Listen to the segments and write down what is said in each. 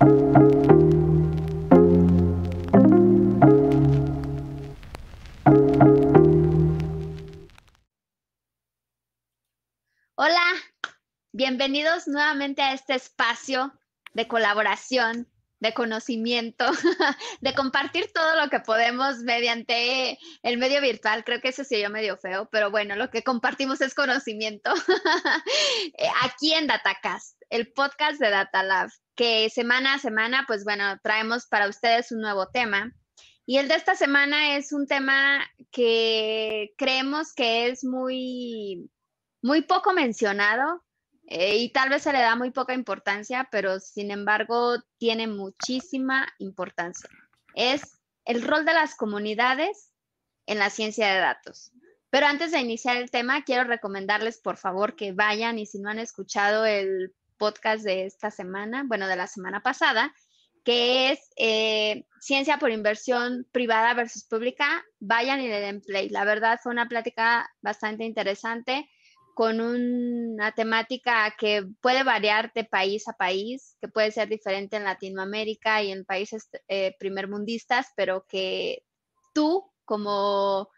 Hola, bienvenidos nuevamente a este espacio de colaboración de conocimiento, de compartir todo lo que podemos mediante el medio virtual. Creo que eso sí yo medio feo, pero bueno, lo que compartimos es conocimiento. Eh, aquí en Datacast, el podcast de Datalab, que semana a semana, pues bueno, traemos para ustedes un nuevo tema. Y el de esta semana es un tema que creemos que es muy, muy poco mencionado, eh, y tal vez se le da muy poca importancia, pero sin embargo tiene muchísima importancia. Es el rol de las comunidades en la ciencia de datos. Pero antes de iniciar el tema, quiero recomendarles, por favor, que vayan y si no han escuchado el podcast de esta semana, bueno, de la semana pasada, que es eh, Ciencia por Inversión Privada versus Pública, vayan y le den play. La verdad fue una plática bastante interesante con una temática que puede variar de país a país, que puede ser diferente en Latinoamérica y en países eh, primermundistas, pero que tú como,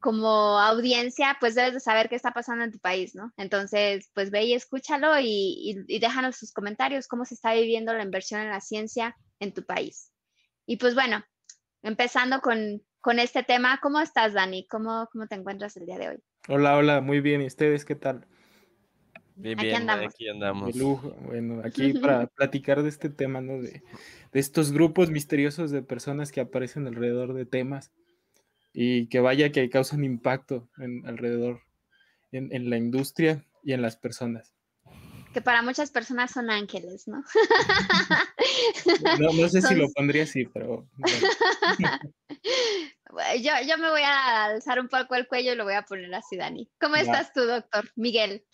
como audiencia pues debes de saber qué está pasando en tu país, ¿no? Entonces pues ve y escúchalo y, déjanos sus comentarios, cómo se está viviendo la inversión en la ciencia en tu país. Y pues bueno, empezando con, este tema, ¿cómo estás Dani? ¿Cómo, ¿Cómo te encuentras el día de hoy? Hola, hola, muy bien. ¿Y ustedes qué tal? Bien, bien, aquí andamos. lujo. Bueno, aquí para platicar de este tema, ¿no? De, estos grupos misteriosos de personas que aparecen alrededor de temas y que vaya que causan impacto alrededor, en, la industria y en las personas. Que para muchas personas son ángeles, ¿no? no, sé si lo pondría así, pero... Eh, yo, me voy a alzar un poco el cuello y lo voy a poner así, Dani. ¿Cómo estás tú, doctor Miguel?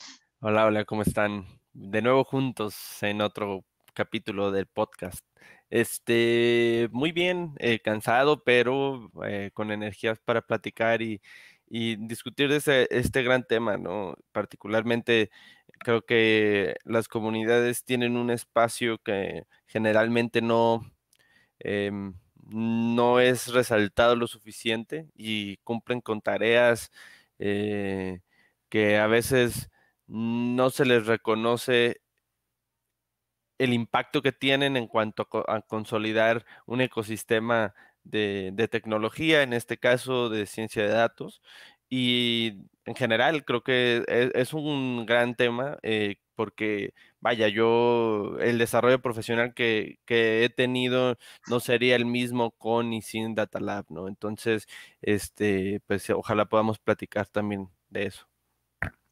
Hola, hola, ¿cómo están? De nuevo juntos en otro capítulo del podcast. Este, muy bien, eh, cansado, pero eh, con energías para platicar y, discutir de ese, este gran tema, ¿no? Particularmente creo que las comunidades tienen un espacio que generalmente no, em, no es resaltado lo suficiente y cumplen con tareas eh, que a veces no se les reconoce el impacto que tienen en cuanto a, consolidar un ecosistema de, tecnología, en este caso de ciencia de datos. Y en general creo que e, es, un gran tema eh, porque vaya, yo el desarrollo profesional que, he tenido no sería el mismo con y sin Datalab, ¿no? Entonces, este, pues ojalá podamos platicar también de eso.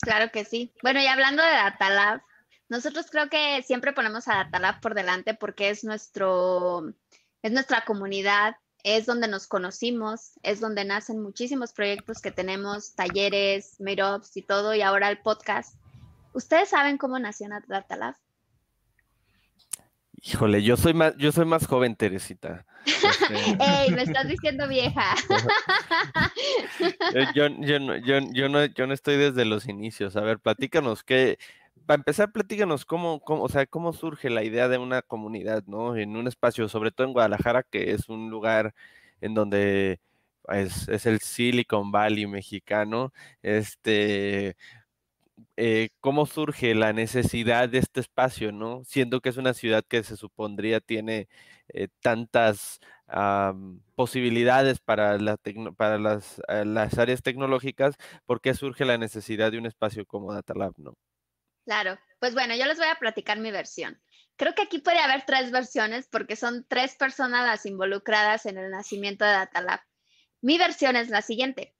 Claro que sí. Bueno, y hablando de Datalab, nosotros creo que siempre ponemos a Data por delante porque es nuestro, es nuestra comunidad, es donde nos conocimos, es donde nacen muchísimos proyectos que tenemos, talleres, meetups y todo, y ahora el podcast. ¿Ustedes saben cómo nació Natalaf? Híjole, yo soy más, yo soy más joven, Teresita. Este, ¡Ey! Me estás diciendo vieja. Eh, yo, yo, no, yo, no, yo no estoy desde los inicios. A ver, platícanos qué. Para empezar, platícanos cómo, cómo, o sea, cómo surge la idea de una comunidad, ¿no? En un espacio, sobre todo en Guadalajara, que es un lugar en donde es, pues, es el Silicon Valley mexicano. Este, eh, cómo surge la necesidad de este espacio, ¿no? Siendo que es una ciudad que se supondría tiene eh, tantas posibilidades para, eh, las, áreas tecnológicas, ¿por qué surge la necesidad de un espacio como Datalab? ¿no? Claro, pues bueno, yo les voy a platicar mi versión. Creo que aquí puede haber tres versiones porque son tres personas las involucradas en el nacimiento de Datalab Mi versión es la siguiente.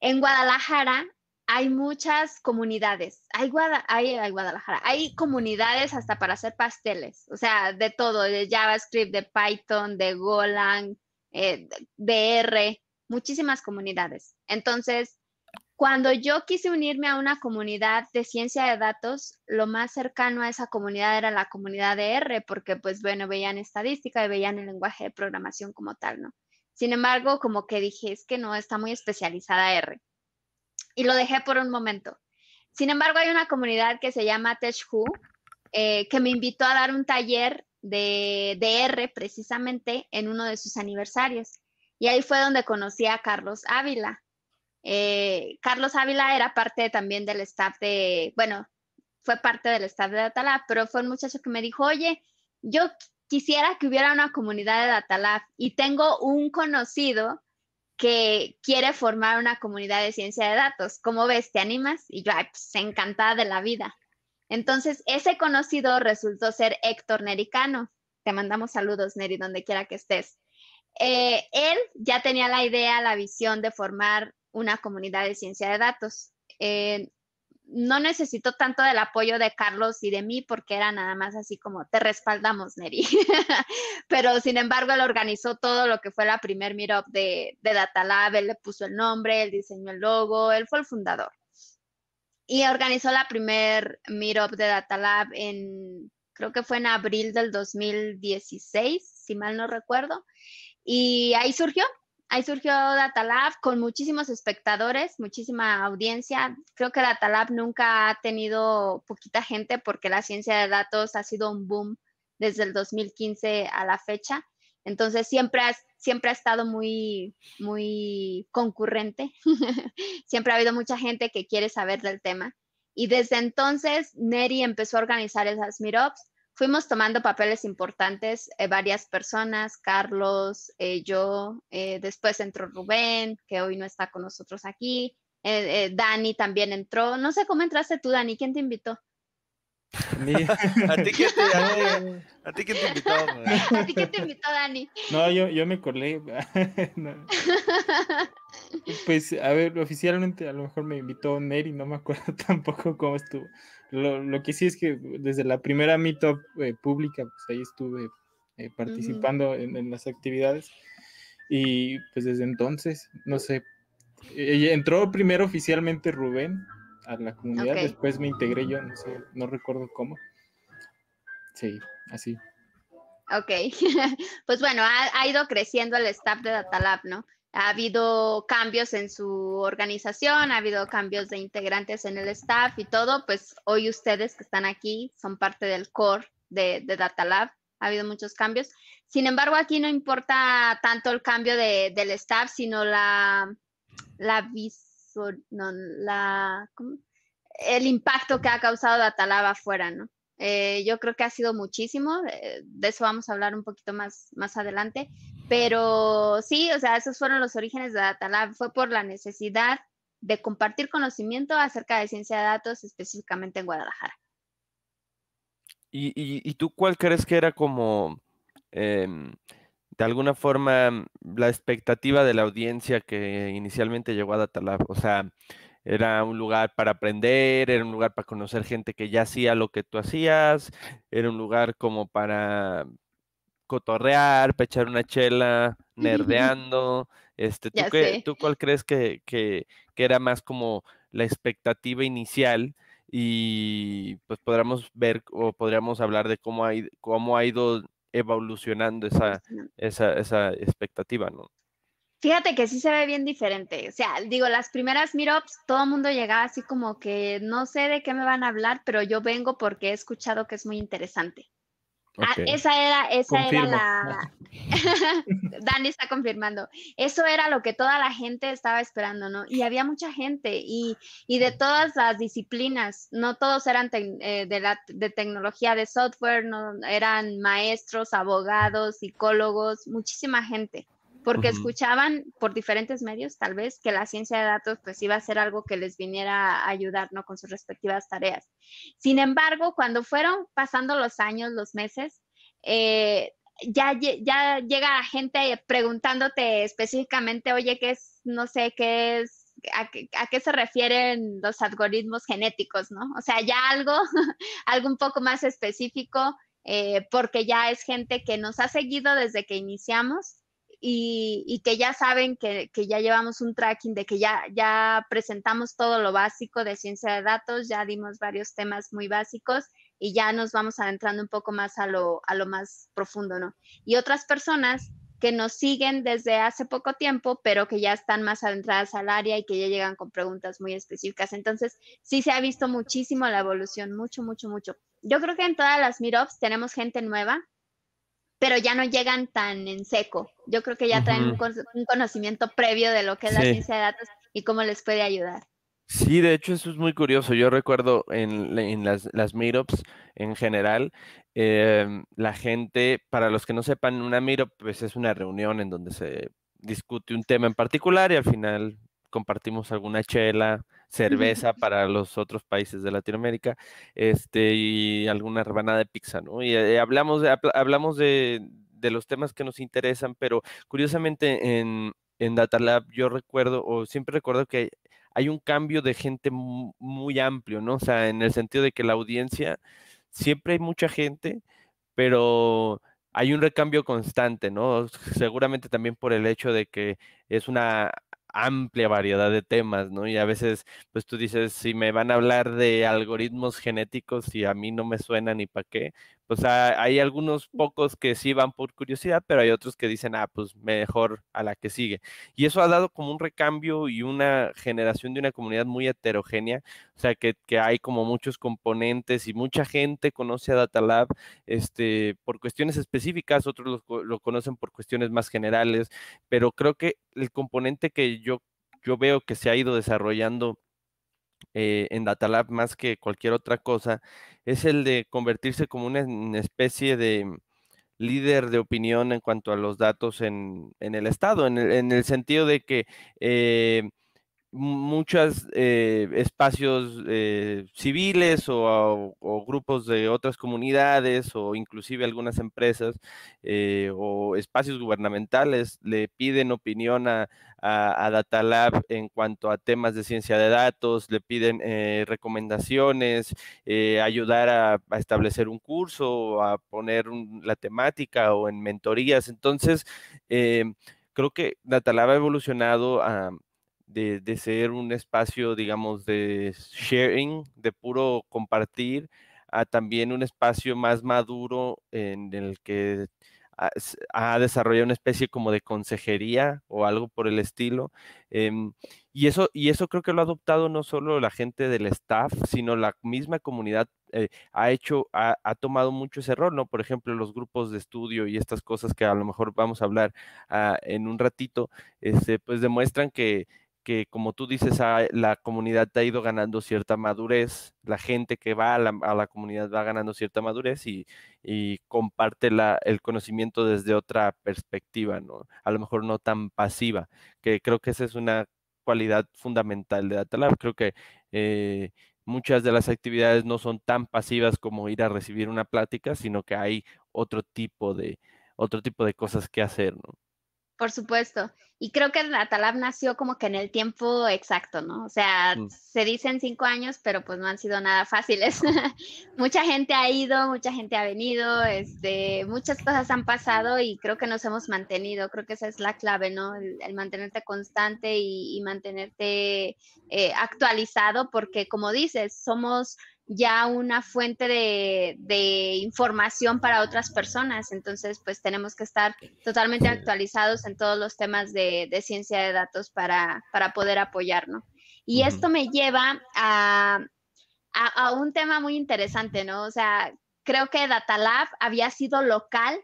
En Guadalajara hay muchas comunidades, hay, hay, Guadalajara, hay comunidades hasta para hacer pasteles, o sea, de todo, de JavaScript, de Python, de Golang, eh, de R, muchísimas comunidades. Entonces, cuando yo quise unirme a una comunidad de ciencia de datos, lo más cercano a esa comunidad era la comunidad de R, porque pues bueno, veían estadística y veían el lenguaje de programación como tal, ¿no? Sin embargo, como que dije, es que no, está muy especializada R y lo dejé por un momento. Sin embargo, hay una comunidad que se llama TechHu, eh, que me invitó a dar un taller de, de, precisamente en uno de sus aniversarios. Y ahí fue donde conocí a Carlos Ávila. Eh, Carlos Ávila era parte también del staff de, bueno, fue parte del staff de Datalab, pero fue un muchacho que me dijo, oye, yo quisiera que hubiera una comunidad de Datalab y tengo un conocido que quiere formar una comunidad de ciencia de datos. ¿Cómo ves? ¿Te animas? Y yo, ay, pues encantada de la vida. Entonces, ese conocido resultó ser Héctor Nericano. Te mandamos saludos, Neri, donde quiera que estés. Eh, él ya tenía la idea, la visión de formar una comunidad de ciencia de datos. Eh, no necesitó tanto del apoyo de Carlos y de mí porque era nada más así como te respaldamos, Neri. Pero sin embargo, él organizó todo lo que fue la primer meetup de, de Data Lab, él le puso el nombre, él diseñó el logo, él fue el fundador. Y organizó la primer meetup de Data Lab en, creo que fue en abril del 2016, si mal no recuerdo. Y ahí surgió, Ahí surgió Datalab con muchísimos espectadores, muchísima audiencia. Creo que Datalab nunca ha tenido poquita gente porque la ciencia de datos ha sido un boom desde el 2015 a la fecha. Entonces siempre ha, siempre ha estado muy, muy concurrente. siempre ha habido mucha gente que quiere saber del tema. Y desde entonces Neri empezó a organizar esas meetups fuimos tomando papeles importantes, eh, varias personas, Carlos, eh, yo, eh, después entró Rubén, que hoy no está con nosotros aquí, Dani también entró, no sé cómo entraste tú, Dani, ¿quién te invitó? ¿A ti quién te, invitó? ¿A ti quién te invitó, Dani? No, yo, yo me colé. Pues, a ver, oficialmente a lo mejor me invitó Neri, no me acuerdo tampoco cómo estuvo. Lo, que sí es que desde la primera Meetup eh, pública, pues ahí estuve eh, participando en, las actividades. Y pues desde entonces, no sé, eh, entró primero oficialmente Rubén a la comunidad, después me integré yo, no sé, no recuerdo cómo. Sí, así. Ok, pues bueno, ha, ha, ido creciendo el staff de Datalab, ¿no? Ha habido cambios en su organización, ha habido cambios de integrantes en el staff y todo, pues hoy ustedes que están aquí son parte del core de, Datalab. Ha habido muchos cambios. Sin embargo, aquí no importa tanto el cambio de, del staff, sino la, la, la el impacto que ha causado Datalab afuera, ¿no? Eh, yo creo que ha sido muchísimo, eh, de eso vamos a hablar un poquito más, más adelante, pero sí, o sea, esos fueron los orígenes de Datalab. Fue por la necesidad de compartir conocimiento acerca de ciencia de datos, específicamente en Guadalajara. ¿Y, tú cuál crees que era como, em, de alguna forma, la expectativa de la audiencia que inicialmente llegó a Datalab? O sea, era un lugar para aprender, era un lugar para conocer gente que ya hacía lo que tú hacías, era un lugar como para cotorrear, pechar una chela, nerdeando. Este, ¿tú, ¿Tú cuál crees que, era más como la expectativa inicial? Y pues podríamos ver o podríamos hablar de cómo ha, cómo ha ido evolucionando esa, esa, expectativa, ¿no? Fíjate que sí se ve bien diferente. O sea, digo, las primeras meetups, todo el mundo llegaba así como que no sé de qué me van a hablar, pero yo vengo porque he escuchado que es muy interesante. Ah, esa era, esa era la. Dani está confirmando. Eso era lo que toda la gente estaba esperando, ¿no? Y había mucha gente y, de todas las disciplinas. No todos eran eh, de, de tecnología, de software, no eran maestros, abogados, psicólogos, muchísima gente porque escuchaban por diferentes medios, tal vez, que la ciencia de datos pues iba a ser algo que les viniera a ayudar, ¿no? Con sus respectivas tareas. Sin embargo, cuando fueron pasando los años, los meses, eh, ya, ya llega gente preguntándote específicamente, oye, ¿qué es, no sé, qué es a qué, se refieren los algoritmos genéticos, ¿no? O sea, ya algo, algo un poco más específico, eh, porque ya es gente que nos ha seguido desde que iniciamos y, que ya saben que, ya llevamos un tracking, de que ya, ya presentamos todo lo básico de ciencia de datos, ya dimos varios temas muy básicos y ya nos vamos adentrando un poco más a lo, a lo más profundo, ¿no? Y otras personas que nos siguen desde hace poco tiempo, pero que ya están más adentradas al área y que ya llegan con preguntas muy específicas. Entonces, sí se ha visto muchísimo la evolución, mucho, mucho, mucho. Yo creo que en todas las meetups tenemos gente nueva, pero ya no llegan tan en seco. Yo creo que ya traen un, conocimiento previo de lo que es la ciencia de datos y cómo les puede ayudar. Sí, de hecho eso es muy curioso. Yo recuerdo en, las, mirops meetups en general, em, la gente, para los que no sepan, una meetup pues, es una reunión en donde se discute un tema en particular y al final compartimos alguna chela, cerveza para los otros países de Latinoamérica, este, y alguna rebanada de pizza, ¿no? Y eh, hablamos, de, hablamos de, los temas que nos interesan, pero curiosamente en, en Datalab yo recuerdo, o siempre recuerdo que hay un cambio de gente muy amplio, ¿no? O sea, en el sentido de que la audiencia, siempre hay mucha gente, pero hay un recambio constante, ¿no? Seguramente también por el hecho de que es una amplia variedad de temas, ¿no? Y a veces, pues tú dices, si me van a hablar de algoritmos genéticos y a mí no me suena ni para qué, pues ah, hay algunos pocos que sí van por curiosidad, pero hay otros que dicen, ah, pues mejor a la que sigue. Y eso ha dado como un recambio y una generación de una comunidad muy heterogénea, o sea, que, hay como muchos componentes y mucha gente conoce a Datalab este, por cuestiones específicas, otros lo, lo conocen por cuestiones más generales, pero creo que el componente que yo, yo veo que se ha ido desarrollando eh, en Datalab más que cualquier otra cosa, es el de convertirse como una, especie de líder de opinión en cuanto a los datos en, en el Estado, en el, sentido de que eh, Muchas eh, espacios eh, civiles o, grupos de otras comunidades o inclusive algunas empresas eh, o espacios gubernamentales le piden opinión a, a, en cuanto a temas de ciencia de datos, le piden recomendaciones, ayudar a, establecer un curso, a poner la temática o en mentorías. Entonces, creo que Datalab ha evolucionado a de, ser un espacio, digamos, de sharing, de puro compartir, a también un espacio más maduro en el que ha, desarrollado una especie como de consejería o algo por el estilo. Em, y, eso, y eso creo que lo ha adoptado no solo la gente del staff, sino la misma comunidad eh, ha hecho, ha, tomado mucho ese rol, ¿no? Por ejemplo, los grupos de estudio y estas cosas que a lo mejor vamos a hablar ah, en un ratito, este, pues demuestran que que como tú dices, la comunidad ha ido ganando cierta madurez, la gente que va a la, comunidad va ganando cierta madurez y, comparte la, el conocimiento desde otra perspectiva, ¿no? A lo mejor no tan pasiva, que creo que esa es una cualidad fundamental de DataLab. Creo que eh, muchas de las actividades no son tan pasivas como ir a recibir una plática, sino que hay otro tipo de, otro tipo de cosas que hacer, ¿no? Por supuesto. Y creo que la nació como que en el tiempo exacto, ¿no? O sea, mm. se dicen cinco años, pero pues no han sido nada fáciles. mucha gente ha ido, mucha gente ha venido, este, muchas cosas han pasado y creo que nos hemos mantenido. Creo que esa es la clave, ¿no? El, mantenerte constante y, mantenerte eh, actualizado, porque como dices, somos ya una fuente de, información para otras personas. Entonces, pues tenemos que estar totalmente actualizados en todos los temas de, ciencia de datos para, poder apoyarnos. Y esto me lleva a, un tema muy interesante, ¿no? O sea, creo que Datalab había sido local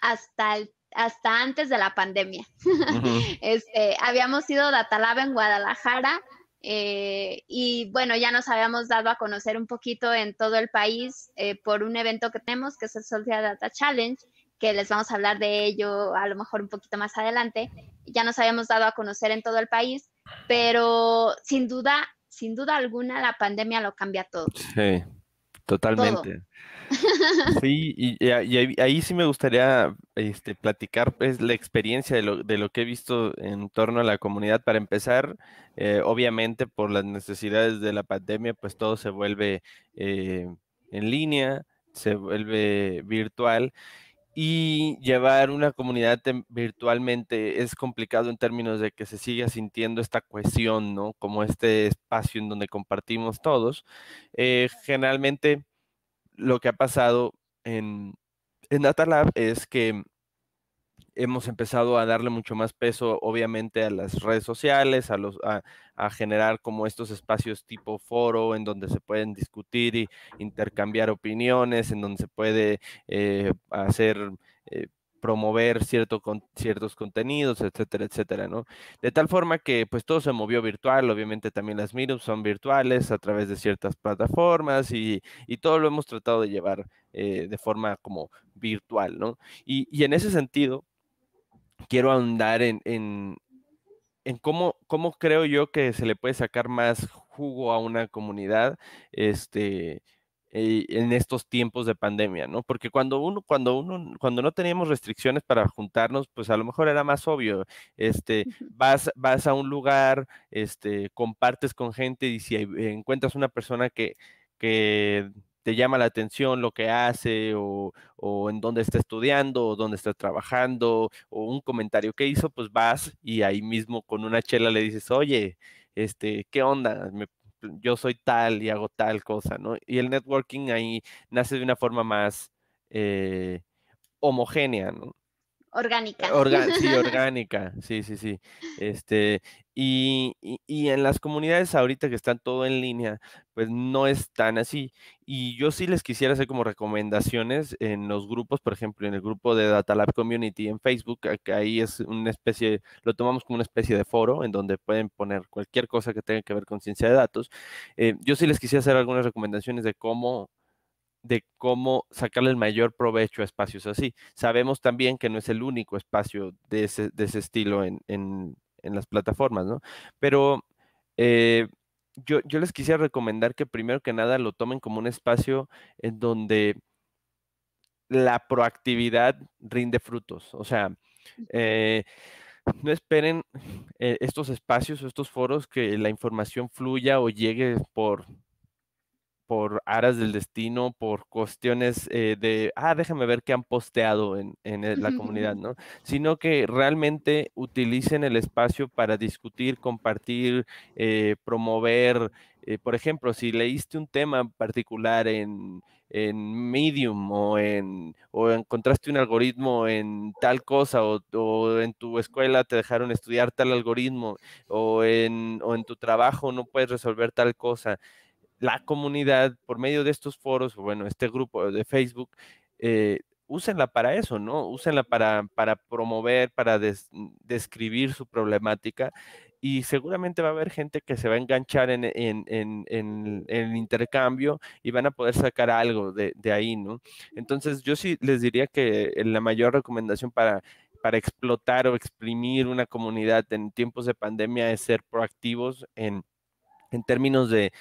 hasta hasta antes de la pandemia. Este, habíamos sido Datalab en Guadalajara, eh, y bueno, ya nos habíamos dado a conocer un poquito en todo el país eh, por un evento que tenemos, que es el Social Data Challenge, que les vamos a hablar de ello a lo mejor un poquito más adelante. Ya nos habíamos dado a conocer en todo el país, pero sin duda, sin duda alguna, la pandemia lo cambia todo. Totalmente. Sí, y, ahí, sí me gustaría este, platicar es pues, la experiencia de lo, de lo, que he visto en torno a la comunidad. Para empezar, eh, obviamente por las necesidades de la pandemia, pues todo se vuelve eh, en línea, se vuelve virtual y llevar una comunidad virtualmente es complicado en términos de que se siga sintiendo esta cohesión, ¿no? Como este espacio en donde compartimos todos. Eh, generalmente lo que ha pasado en, en Data Lab es que hemos empezado a darle mucho más peso, obviamente, a las redes sociales, a, los, a, generar como estos espacios tipo foro en donde se pueden discutir y intercambiar opiniones, en donde se puede eh, hacer... Eh, promover cierto ciertos contenidos, etcétera, etcétera, ¿no? De tal forma que pues todo se movió virtual, obviamente también las meetups son virtuales a través de ciertas plataformas y, todo lo hemos tratado de llevar eh, de forma como virtual, ¿no? Y, y en ese sentido, quiero ahondar en, en, cómo, creo yo que se le puede sacar más jugo a una comunidad este, eh, en estos tiempos de pandemia, ¿no? Porque cuando uno, cuando uno, cuando no teníamos restricciones para juntarnos, pues a lo mejor era más obvio. Este, vas, vas a un lugar, este, compartes con gente y si encuentras una persona que, que te llama la atención lo que hace o, en dónde está estudiando o dónde está trabajando o un comentario que hizo, pues vas y ahí mismo con una chela le dices, oye, este, ¿qué onda? yo soy tal y hago tal cosa, ¿no? Y el networking ahí nace de una forma más eh, homogénea, ¿no? Orgánica. Eh, sí, orgánica, sí, sí, sí. Este, y, y, en las comunidades ahorita que están todo en línea, pues no es tan así. Y yo sí les quisiera hacer como recomendaciones en los grupos, por ejemplo, en el grupo de Data Lab Community en Facebook, que ahí es una especie, lo tomamos como una especie de foro en donde pueden poner cualquier cosa que tenga que ver con ciencia de datos. Eh, yo sí les quisiera hacer algunas recomendaciones de cómo de cómo sacarle el mayor provecho a espacios así. Sabemos también que no es el único espacio de ese, estilo en, las plataformas, ¿no? Pero eh, yo, les quisiera recomendar que primero que nada lo tomen como un espacio en donde la proactividad rinde frutos. O sea, eh, no esperen eh, estos espacios o estos foros que la información fluya o llegue por por aras del destino, por cuestiones eh, de, ah, déjame ver qué han posteado en, en e-, la comunidad, ¿no? Sino que realmente utilicen el espacio para discutir, compartir, eh, promover. Eh, por ejemplo, si leíste un tema particular en, en Medium o, en, o encontraste un algoritmo en tal cosa o, o, en tu escuela te dejaron estudiar tal algoritmo o en, o en tu trabajo no puedes resolver tal cosa, la comunidad, por medio de estos foros, o bueno, este grupo de Facebook, eh, úsenla para eso, ¿no? Úsenla para, para promover, para mm, describir su problemática y seguramente va a haber gente que se va a enganchar en, el intercambio y van a poder sacar algo de, de, ahí, ¿no? Entonces yo sí les diría que eh, la mayor recomendación para, para explotar o exprimir una comunidad en tiempos de pandemia es ser proactivos en en términos de,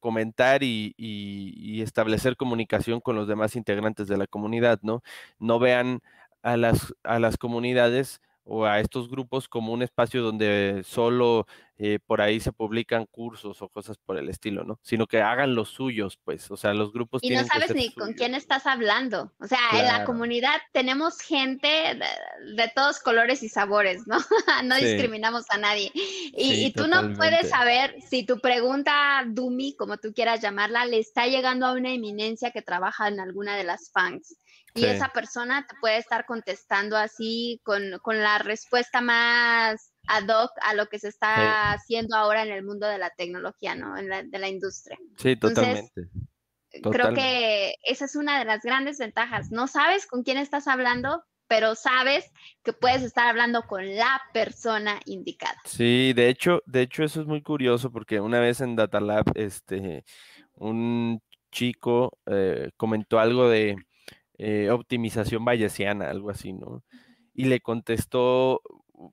comentar y, y, establecer comunicación con los demás integrantes de la comunidad, ¿no? No vean a las, a las comunidades o a estos grupos como un espacio donde solo eh, por ahí se publican cursos o cosas por el estilo, ¿no? Sino que hagan los suyos, pues, o sea, los grupos... Y no sabes ni con quién estás hablando, o sea, en la comunidad tenemos gente de, todos colores y sabores, ¿no? no discriminamos a nadie. Y, tú no puedes saber si tu pregunta, Dumi, como tú quieras llamarla, le está llegando a una eminencia que trabaja en alguna de las fans y esa persona te puede estar contestando así con, la respuesta más ad hoc a lo que se está haciendo ahora en el mundo de la tecnología, ¿no? En la, de la industria. Sí, totalmente. Eh, creo que esa es una de las grandes ventajas. No sabes con quién estás hablando, pero sabes que puedes estar hablando con la persona indicada. Sí, de hecho, de hecho eso es muy curioso porque una vez en Data Lab, este, un chico eh, comentó algo de eh, optimización bayesiana, algo así, ¿no? Y le contestó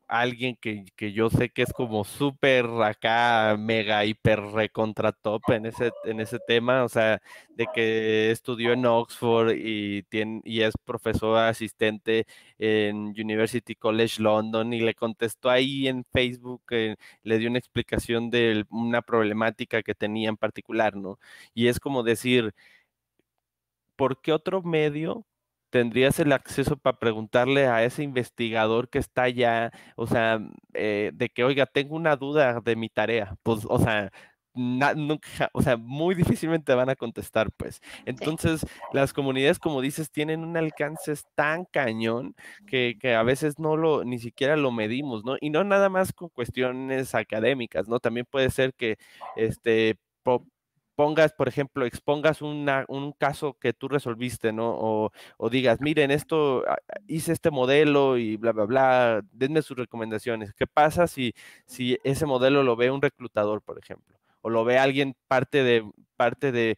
alguien que, yo sé que es como súper acá, mega, hiper, recontra top en ese, en ese tema, o sea, de que estudió en Oxford y, tiene, y es profesor asistente en University College London y le contestó ahí en Facebook, le dio una explicación de una problemática que tenía en particular, ¿no? Y es como decir, ¿por qué otro medio tendrías el acceso para preguntarle a ese investigador que está allá, o sea, eh, de que, oiga, tengo una duda de mi tarea? Pues, o sea, o sea, muy difícilmente van a contestar, pues. Entonces, las comunidades, como dices, tienen un alcance tan cañón que, a veces no lo, ni siquiera lo medimos, ¿no? Y no nada más con cuestiones académicas, ¿no? También puede ser que, este, pongas, por ejemplo, expongas un caso que tú resolviste, ¿no? O, digas, miren, esto, ah, ah, hice este modelo y bla, bla, bla, denme sus recomendaciones. ¿Qué pasa si, si ese modelo lo ve un reclutador, por ejemplo? O lo ve alguien parte de, parte de,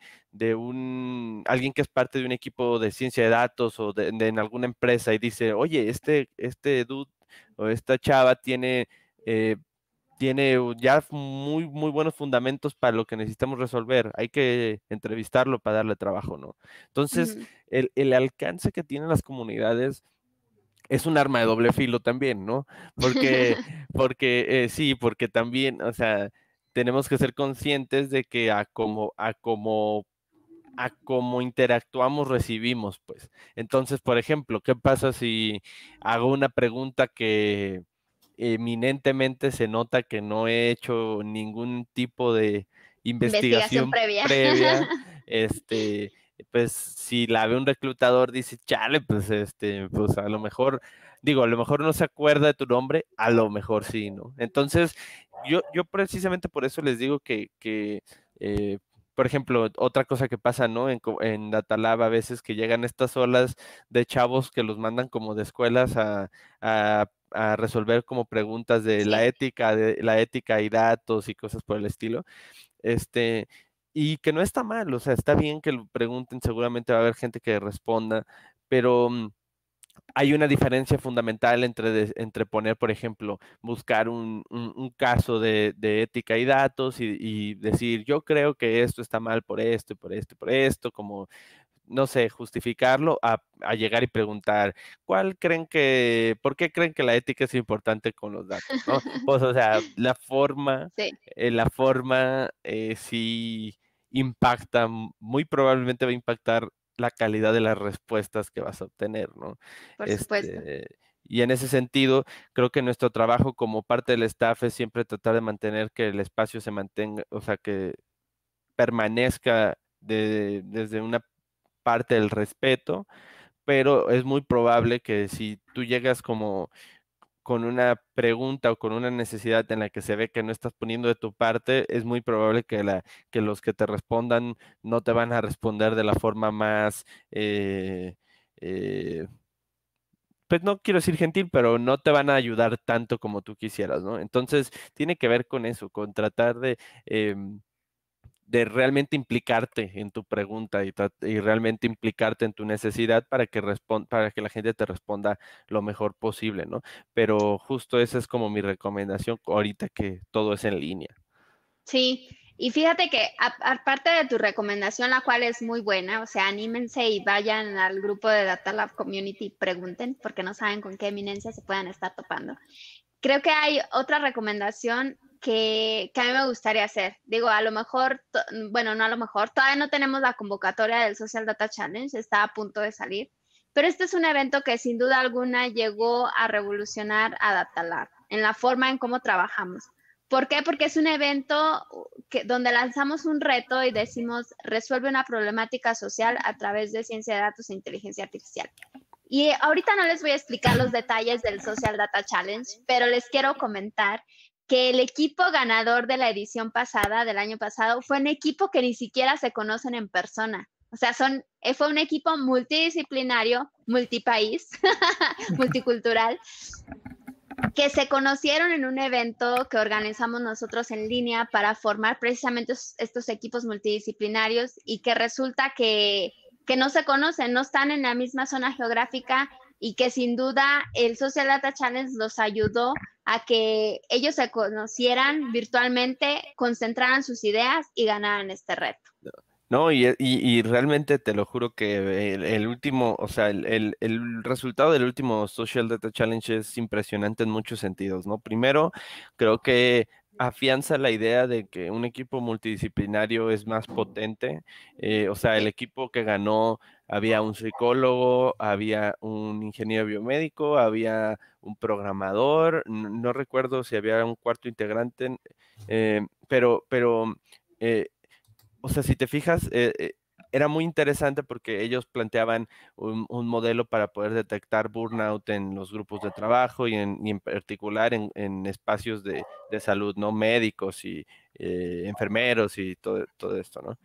un, alguien que es parte de un equipo de ciencia de datos o de, en alguna empresa y dice, oye, este, este dude o esta chava tiene... Eh, tiene uh, ya muy, muy buenos fundamentos para lo que necesitamos resolver. Hay que entrevistarlo para darle trabajo, ¿no? Entonces, el, alcance que tienen las comunidades es un arma de doble filo también, ¿no? Porque, porque eh, sí, porque también, o sea, tenemos que ser conscientes de que a como, a como a cómo interactuamos, recibimos, pues. Entonces, por ejemplo, ¿qué pasa si hago una pregunta que, eminentemente se nota que no he hecho ningún tipo de investigación, previa. Este, pues si la ve un reclutador dice, "Chale, pues este, pues a lo mejor digo, a lo mejor no se acuerda de tu nombre, a lo mejor sí, ¿no?" Entonces, yo yo precisamente por eso les digo que eh, por ejemplo, otra cosa que pasa, ¿no? En, en Datalab a veces que llegan estas olas de chavos que los mandan como de escuelas a a resolver como preguntas de la ética, de la ética y datos y cosas por el estilo. Este, y que no está mal, o sea, está bien que lo pregunten, seguramente va a haber gente que responda, pero mm, hay una diferencia fundamental entre, poner, por ejemplo, buscar un, caso de, ética y datos y, y, decir, yo creo que esto está mal por esto y por esto y por esto, como no sé, justificarlo a, llegar y preguntar, ¿cuál creen que, por qué creen que la ética es importante con los datos? Pues, o sea, la forma, eh, la forma eh, impacta, muy probablemente va a impactar la calidad de las respuestas que vas a obtener, ¿no? Por supuesto. Este, y en ese sentido, creo que nuestro trabajo como parte del staff es siempre tratar de mantener que el espacio se mantenga, o sea, que permanezca desde una parte del respeto, pero es muy probable que si tú llegas como con una pregunta o con una necesidad en la que se ve que no estás poniendo de tu parte, es muy probable que, la, que los que te respondan no te van a responder de la forma más, eh, eh, pues no quiero decir gentil, pero no te van a ayudar tanto como tú quisieras, ¿no? Entonces, tiene que ver con eso, con tratar de... Em, de realmente implicarte en tu pregunta y, realmente implicarte en tu necesidad para que, para que la gente te responda lo mejor posible, ¿no? Pero justo esa es como mi recomendación ahorita que todo es en línea. Sí, y fíjate que aparte de tu recomendación, la cual es muy buena, o sea, anímense y vayan al grupo de Data Lab Community y pregunten, porque no saben con qué eminencia se puedan estar topando creo que hay otra recomendación que, a mí me gustaría hacer. Digo, a lo mejor, bueno, no a lo mejor, todavía no tenemos la convocatoria del Social Data Challenge, está a punto de salir, pero este es un evento que sin duda alguna llegó a revolucionar a Datalab en la forma en cómo trabajamos. ¿Por qué? Porque es un evento que, donde lanzamos un reto y decimos, resuelve una problemática social a través de ciencia de datos e inteligencia artificial. Y ahorita no les voy a explicar los detalles del Social Data Challenge, pero les quiero comentar que el equipo ganador de la edición pasada, del año pasado, fue un equipo que ni siquiera se conocen en persona. O sea, eh, fue un equipo multidisciplinario, multipaís, multicultural, que se conocieron en un evento que organizamos nosotros en línea para formar precisamente estos equipos multidisciplinarios y que resulta que que no se conocen, no están en la misma zona geográfica y que sin duda el Social Data Challenge los ayudó a que ellos se conocieran virtualmente, concentraran sus ideas y ganaran este reto. No, y, realmente te lo juro que el, último, o sea, el, resultado del último Social Data Challenge es impresionante en muchos sentidos, ¿no? Primero, creo que afianza la idea de que un equipo multidisciplinario es más potente. Eh, o sea, el equipo que ganó había un psicólogo, había un ingeniero biomédico, había un programador, no, recuerdo si había un cuarto integrante, eh, pero, pero eh, o sea, si te fijas, era muy interesante porque ellos planteaban un, modelo para poder detectar burnout en los grupos de trabajo y en, particular en, espacios de, salud, ¿no? Médicos y eh, enfermeros y todo, todo esto, ¿no?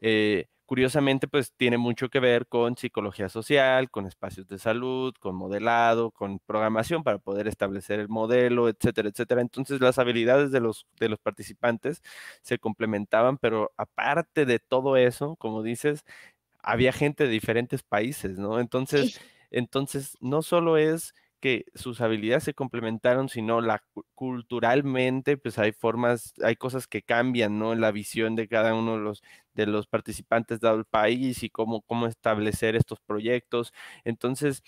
Eh, curiosamente, pues tiene mucho que ver con psicología social, con espacios de salud, con modelado, con programación para poder establecer el modelo, etcétera, etcétera. Entonces, las habilidades de los, de los participantes se complementaban, pero aparte de todo eso, como dices, había gente de diferentes países, ¿no? Entonces, entonces no solo es que sus habilidades se complementaron, sino la, culturalmente, pues hay formas, hay cosas que cambian, ¿no? La visión de cada uno de los, de los participantes dado el país y cómo, cómo establecer estos proyectos. Entonces,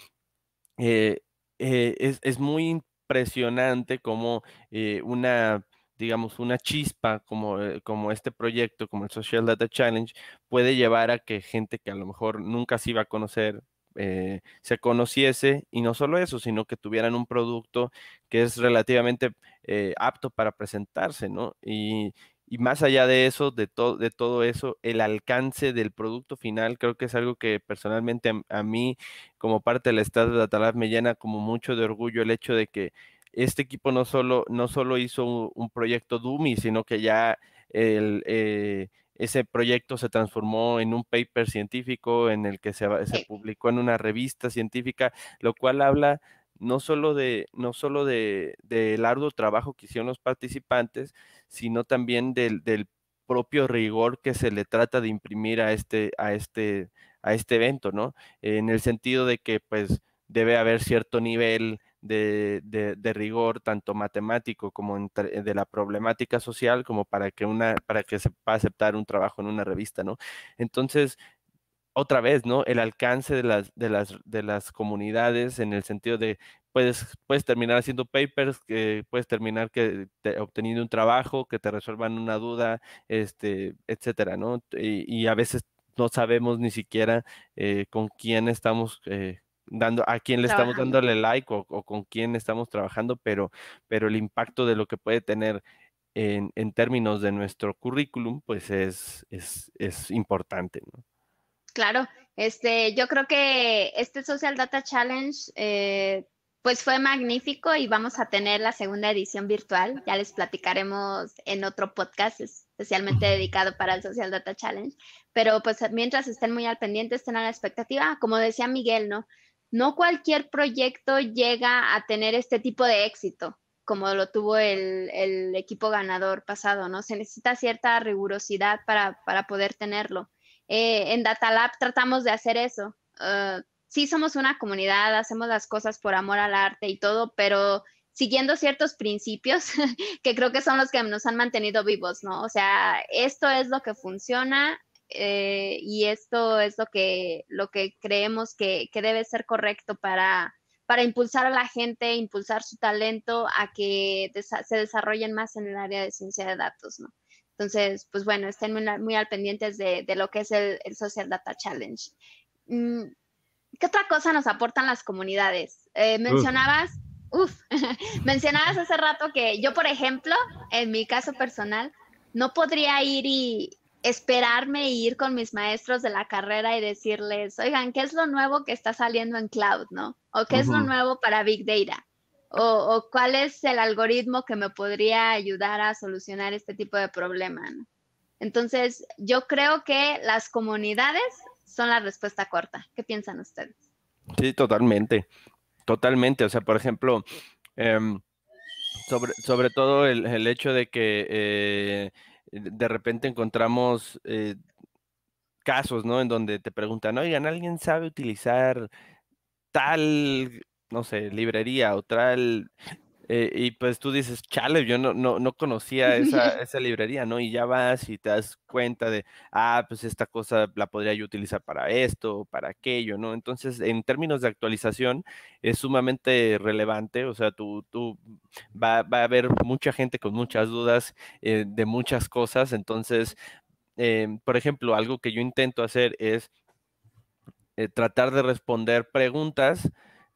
eh, eh, es, muy impresionante cómo eh, una digamos, una chispa como, como este proyecto, como el Social Data Challenge, puede llevar a que gente que a lo mejor nunca se iba a conocer eh, se conociese y no solo eso, sino que tuvieran un producto que es relativamente eh, apto para presentarse, ¿no? Y, más allá de eso, de, de todo eso, el alcance del producto final creo que es algo que personalmente a, mí, como parte del Estado de Atalab, me llena como mucho de orgullo el hecho de que este equipo no solo, no solo hizo un, proyecto Dumi, sino que ya el, eh, ese proyecto se transformó en un paper científico en el que se, publicó en una revista científica, lo cual habla no solo de no del arduo trabajo que hicieron los participantes, sino también del, propio rigor que se le trata de imprimir a este a este a este evento, ¿no? En el sentido de que pues debe haber cierto nivel de, rigor, tanto matemático como de la problemática social, como para que, una, para que se pueda aceptar un trabajo en una revista, ¿no? Entonces, otra vez, ¿no? El alcance de las, de las, de las comunidades en el sentido de puedes, puedes terminar haciendo papers, que puedes terminar que obteniendo un trabajo, que te resuelvan una duda, este, etcétera, ¿no? Y, a veces no sabemos ni siquiera eh, con quién estamos eh, dando a quién le estamos dándole like o, con quién estamos trabajando, pero, pero el impacto de lo que puede tener en, términos de nuestro currículum, pues es, es, es importante. ¿no? Claro, este, yo creo que este Social Data Challenge eh, pues fue magnífico y vamos a tener la segunda edición virtual. Ya les platicaremos en otro podcast especialmente dedicado para el Social Data Challenge. Pero pues mientras estén muy al pendiente, estén a la expectativa. Como decía Miguel, ¿no? no cualquier proyecto llega a tener este tipo de éxito como lo tuvo el, equipo ganador pasado, ¿no? Se necesita cierta rigurosidad para, poder tenerlo. Eh, en Datalab tratamos de hacer eso. Eh, sí somos una comunidad, hacemos las cosas por amor al arte y todo, pero siguiendo ciertos principios que creo que son los que nos han mantenido vivos, ¿no? O sea, esto es lo que funciona, eh, y esto es lo que, lo que creemos que, debe ser correcto para, para impulsar a la gente, impulsar su talento a que se desarrollen más en el área de ciencia de datos, ¿no? Entonces, pues bueno, estén muy, al pendientes de, lo que es el, Social Data Challenge. Mm, ¿Qué otra cosa nos aportan las comunidades? Eh, mencionabas, uff, mencionabas hace rato que yo, por ejemplo, en mi caso personal, no podría ir y, esperarme e ir con mis maestros de la carrera y decirles, oigan, ¿qué es lo nuevo que está saliendo en cloud, no? ¿O qué es lo nuevo para Big Data? O, cuál es el algoritmo que me podría ayudar a solucionar este tipo de problema? Entonces, yo creo que las comunidades son la respuesta corta. ¿Qué piensan ustedes? Sí, totalmente. Totalmente. O sea, por ejemplo, em, sobre, sobre, todo el, hecho de que... Eh, eh, de repente encontramos eh, casos, ¿no? En donde te preguntan, oigan, ¿alguien sabe utilizar tal, no sé, librería o tal eh, y pues tú dices, chale, yo no, conocía esa, librería, ¿no? Y ya vas y te das cuenta de, ah, pues esta cosa la podría yo utilizar para esto, para aquello, ¿no? Entonces, en términos de actualización, es sumamente relevante, o sea, tú, va, a haber mucha gente con muchas dudas eh, de muchas cosas, entonces, em, por ejemplo, algo que yo intento hacer es eh, tratar de responder preguntas,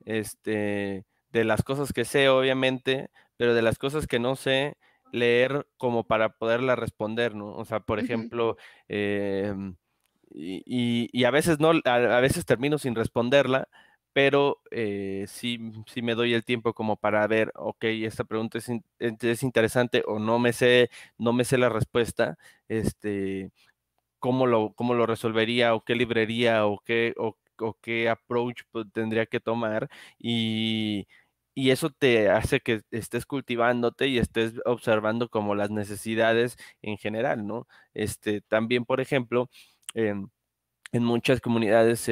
este de las cosas que sé, obviamente, pero de las cosas que no sé, leer como para poderla responder, ¿no? O sea, por ejemplo, em, y, a veces no, a, veces termino sin responderla, pero eh, sí, sí, me doy el tiempo como para ver, ok, esta pregunta es, interesante o no me sé, no me sé la respuesta, este, cómo lo, cómo lo resolvería o qué librería o qué, o qué approach pues, tendría que tomar y y eso te hace que estés cultivándote y estés observando como las necesidades en general, ¿no? Este, también, por ejemplo, em, en muchas comunidades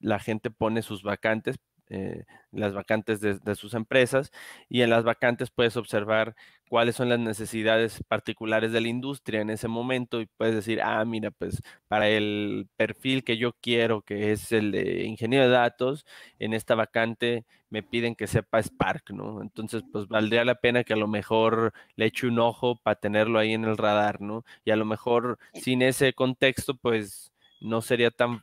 la gente pone sus vacantes eh, las vacantes de, de, sus empresas y en las vacantes puedes observar cuáles son las necesidades particulares de la industria en ese momento y puedes decir, ah, mira, pues para el perfil que yo quiero, que es el de ingeniero de datos, en esta vacante me piden que sepa Spark, ¿no? Entonces, pues valdría la pena que a lo mejor le eche un ojo para tenerlo ahí en el radar, ¿no? Y a lo mejor eh sin ese contexto, pues no sería tan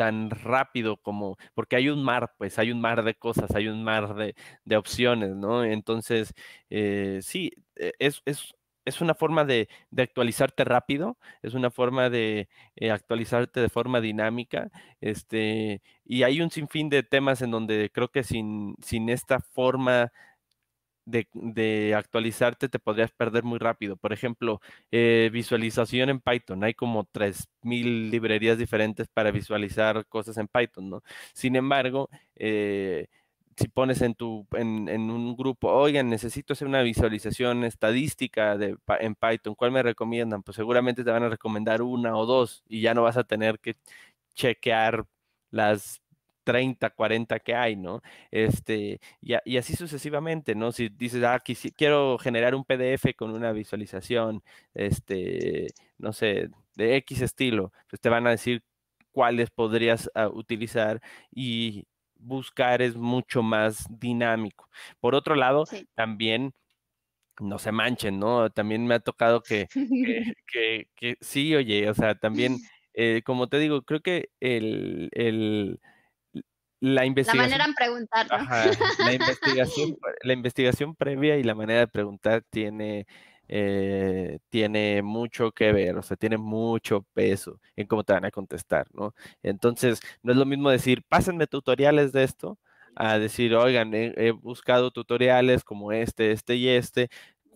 tan rápido como, porque hay un mar, pues hay un mar de cosas, hay un mar de, opciones, ¿no? Entonces, eh, sí, e, es, es, una forma de, de, actualizarte rápido, es una forma de eh, actualizarte de forma dinámica, este, y hay un sinfín de temas en donde creo que sin, sin esta forma de, actualizarte te podrías perder muy rápido. Por ejemplo, eh, visualización en Python. Hay como 3.000 librerías diferentes para visualizar cosas en Python, ¿no? Sin embargo, eh, si pones en, tu, en, un grupo, oigan, necesito hacer una visualización estadística de, en Python, ¿cuál me recomiendan? Pues seguramente te van a recomendar una o dos y ya no vas a tener que chequear las 30, 40 que hay, ¿no? Este, y, así sucesivamente, ¿no? Si dices, ah, quiero generar un PDF con una visualización, este, no sé, de X estilo, pues te van a decir cuáles podrías ah, utilizar y buscar es mucho más dinámico. Por otro lado, también no se manchen, ¿no? También me ha tocado que, que, que, sí, oye, o sea, también, eh, como te digo, creo que el, el la investigación. manera preguntar. la, investigación, previa y la manera de preguntar tiene, eh, tiene mucho que ver, o sea, tiene mucho peso en cómo te van a contestar, ¿no? Entonces, no es lo mismo decir, pásenme tutoriales de esto, a decir, oigan, he buscado tutoriales como este, este y este,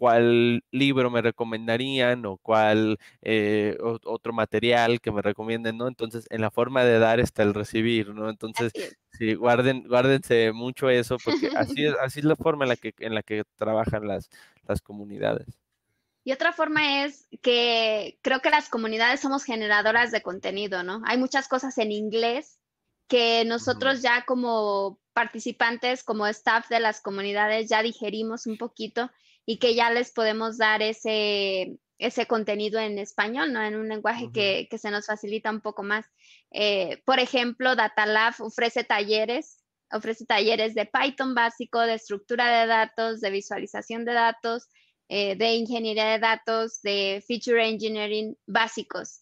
cuál libro me recomendarían o cuál eh, otro material que me recomienden, ¿no? Entonces, en la forma de dar está el recibir, ¿no? Entonces, sí, guarden, guárdense mucho eso, porque así es, así es la forma en la que, en la que trabajan las, las comunidades. Y otra forma es que creo que las comunidades somos generadoras de contenido, ¿no? Hay muchas cosas en inglés que nosotros ya como participantes, como staff de las comunidades, ya digerimos un poquito y que ya les podemos dar ese, ese contenido en español, ¿no? En un lenguaje que, se nos facilita un poco más. Eh, por ejemplo, Datalab ofrece talleres, ofrece talleres de Python básico, de estructura de datos, de visualización de datos, eh, de ingeniería de datos, de feature engineering básicos.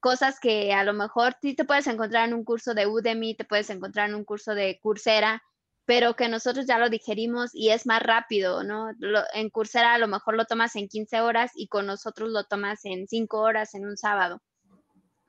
Cosas que a lo mejor te puedes encontrar en un curso de Udemy, te puedes encontrar en un curso de Coursera, pero que nosotros ya lo digerimos y es más rápido, ¿no? en Coursera a lo mejor lo tomas en 15 horas y con nosotros lo tomas en 5 horas en un sábado,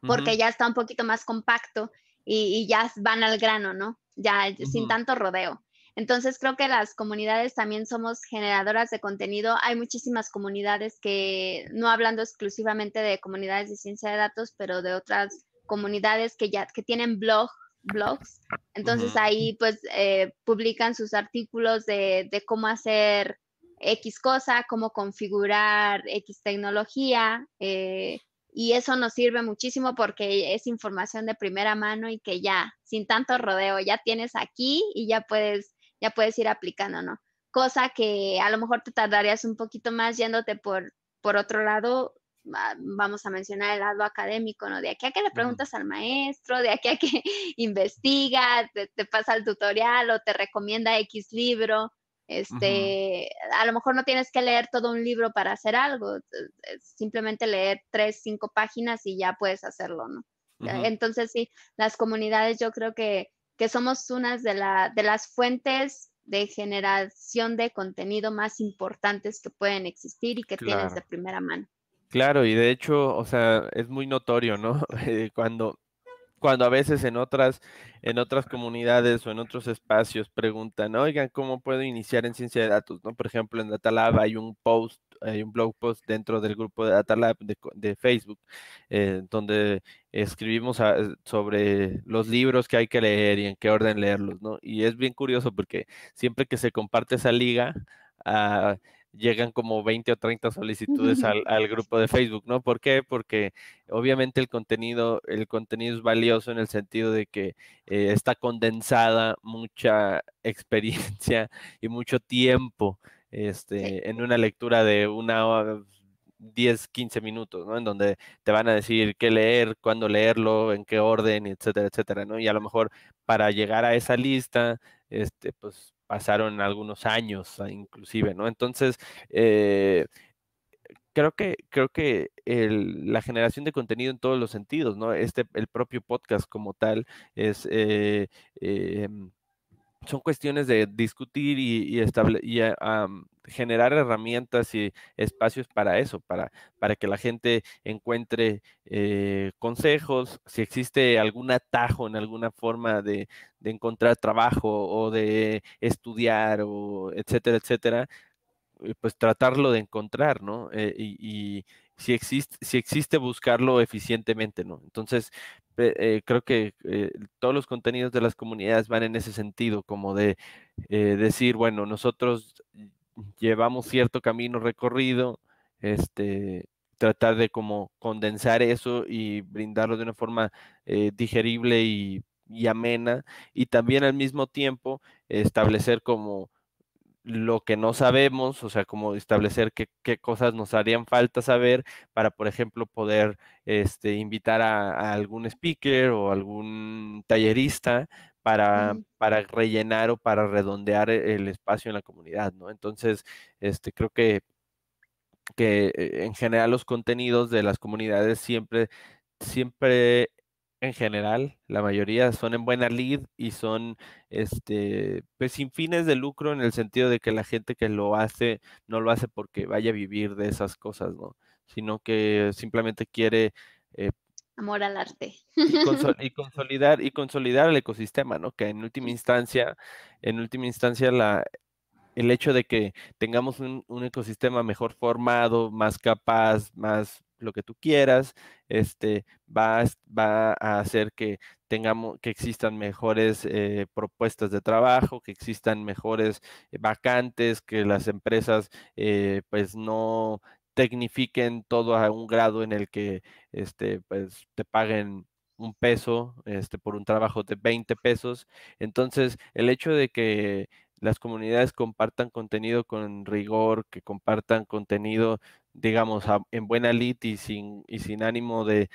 porque ya está un poquito más compacto y, ya van al grano, ¿no? Ya sin tanto rodeo. Entonces creo que las comunidades también somos generadoras de contenido. Hay muchísimas comunidades que, no hablando exclusivamente de comunidades de ciencia de datos, pero de otras comunidades que ya que tienen blog blogs. Entonces ahí pues eh, publican sus artículos de, cómo hacer X cosa, cómo configurar X tecnología. Eh, y eso nos sirve muchísimo porque es información de primera mano y que ya, sin tanto rodeo, ya tienes aquí y ya puedes, ya puedes ir aplicando, ¿no? Cosa que a lo mejor te tardarías un poquito más yéndote por, por otro lado vamos a mencionar el lado académico, ¿no? De aquí a que le preguntas al maestro, de aquí a que investiga, te, pasa el tutorial o te recomienda X libro. Este, a lo mejor no tienes que leer todo un libro para hacer algo, simplemente leer tres, cinco páginas y ya puedes hacerlo, ¿no? Entonces, sí, las comunidades yo creo que, que somos unas de, la, de las fuentes de generación de contenido más importantes que pueden existir y que tienes de primera mano. Claro, y de hecho, o sea, es muy notorio, ¿no? Eh, cuando, cuando a veces en otras, en otras comunidades o en otros espacios preguntan, oigan, ¿cómo puedo iniciar en ciencia de datos? ¿No? Por ejemplo, en Datalab hay un post, hay un blog post dentro del grupo de Datalab de, Facebook, eh, donde escribimos ah, eh, sobre los libros que hay que leer y en qué orden leerlos, ¿no? Y es bien curioso porque siempre que se comparte esa liga, a... Ah, llegan como 20 o 30 solicitudes al, grupo de Facebook, ¿no? ¿Por qué? Porque obviamente el contenido, el contenido es valioso en el sentido de que eh, está condensada mucha experiencia y mucho tiempo este, en una lectura de una hora 10, 15 minutos, ¿no? En donde te van a decir qué leer, cuándo leerlo, en qué orden, etcétera, etcétera, ¿no? Y a lo mejor para llegar a esa lista, este, pues pasaron algunos años ah, inclusive, ¿no? Entonces, eh, creo que, creo que la generación de contenido en todos los sentidos, ¿no? Este, el propio podcast como tal es... Eh, em, son cuestiones de discutir y, eh, generar herramientas y espacios para eso, para, para que la gente encuentre eh, consejos, si existe algún atajo en alguna forma de, encontrar trabajo o de estudiar, etcétera, etcétera, eh, pues tratarlo de encontrar, ¿no? y, si existe, si existe buscarlo eficientemente, ¿no? Entonces, eh, creo que eh, todos los contenidos de las comunidades van en ese sentido, como de eh, decir, bueno, nosotros llevamos cierto camino recorrido, este, tratar de como condensar eso y brindarlo de una forma digerible y, amena, y también al mismo tiempo establecer como lo que no sabemos, o sea, como establecer qué, cosas nos harían falta saber para, por ejemplo, poder este, invitar a, algún speaker o algún tallerista para, para, rellenar o para redondear e, el espacio en la comunidad, ¿no? Entonces, este, creo que, que eh, en general los contenidos de las comunidades siempre, siempre en general, la mayoría son en buena lead y son este pues sin fines de lucro en el sentido de que la gente que lo hace no lo hace porque vaya a vivir de esas cosas, ¿no? Sino que simplemente quiere eh, amor al arte. Y, consolidar y consolidar el ecosistema, ¿no? Que en última instancia, en última instancia la el hecho de que tengamos un ecosistema mejor formado, más capaz, más lo que tú quieras, este, va, va a hacer que tengamos, que existan mejores eh, propuestas de trabajo, que existan mejores eh, vacantes, que las empresas eh, pues no tecnifiquen todo a un grado en el que este, pues, te paguen un peso este, por un trabajo de 20 pesos. Entonces, el hecho de que las comunidades compartan contenido con rigor, que compartan contenido, digamos, en buena lit y sin, ánimo de,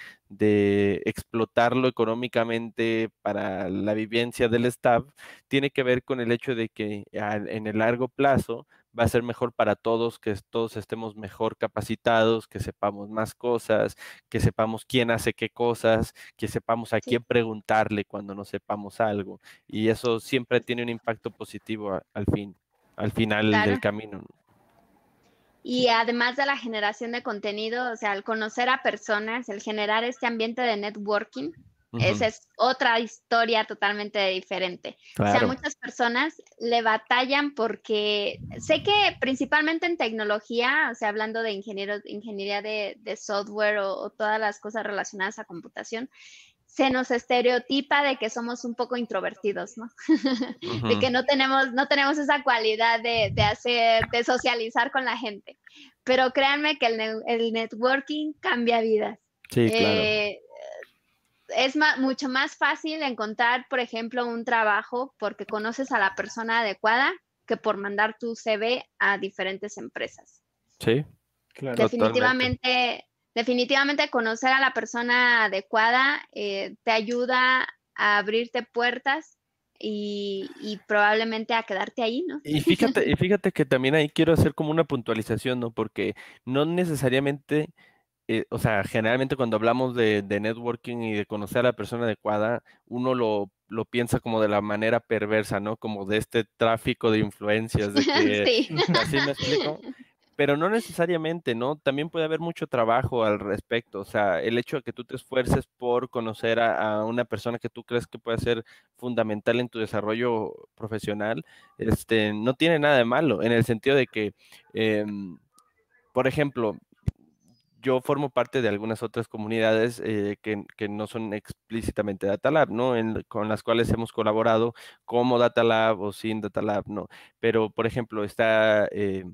explotarlo económicamente para la vivencia del staff, tiene que ver con el hecho de que en el largo plazo va a ser mejor para todos, que todos estemos mejor capacitados, que sepamos más cosas, que sepamos quién hace qué cosas, que sepamos a quién preguntarle cuando no sepamos algo. Y eso siempre tiene un impacto positivo al fin, al final del camino. Y además de la generación de contenido, o sea, al conocer a personas, el generar este ambiente de networking, esa es otra historia totalmente diferente. O sea, muchas personas le batallan porque sé que principalmente en tecnología, o sea, hablando de ingenieros, ingeniería de, software o, todas las cosas relacionadas a computación, se nos estereotipa de que somos un poco introvertidos, ¿no? De que no tenemos, no tenemos esa cualidad de, hacer, de socializar con la gente. Pero créanme que el, networking cambia vidas. Sí, claro. Eh, es mucho más fácil encontrar, por ejemplo, un trabajo porque conoces a la persona adecuada que por mandar tu CV a diferentes empresas. Sí, claro. Definitivamente, definitivamente conocer a la persona adecuada eh, te ayuda a abrirte puertas y, probablemente a quedarte ahí, ¿no? Y fíjate, y fíjate que también ahí quiero hacer como una puntualización, ¿no? Porque no necesariamente eh, o sea, generalmente cuando hablamos de, networking y de conocer a la persona adecuada, uno lo, piensa como de la manera perversa, ¿no? Como de este tráfico de influencias, de que, sí. así me explico. Pero no necesariamente, ¿no? También puede haber mucho trabajo al respecto. O sea, el hecho de que tú te esfuerces por conocer a, una persona que tú crees que puede ser fundamental en tu desarrollo profesional, este, no tiene nada de malo, en el sentido de que, em, por ejemplo, yo formo parte de algunas otras comunidades eh, que, no son explícitamente Data Lab, ¿no? con las cuales hemos colaborado como Data Lab o sin Data Lab, ¿no? Pero, por ejemplo, está... Eh,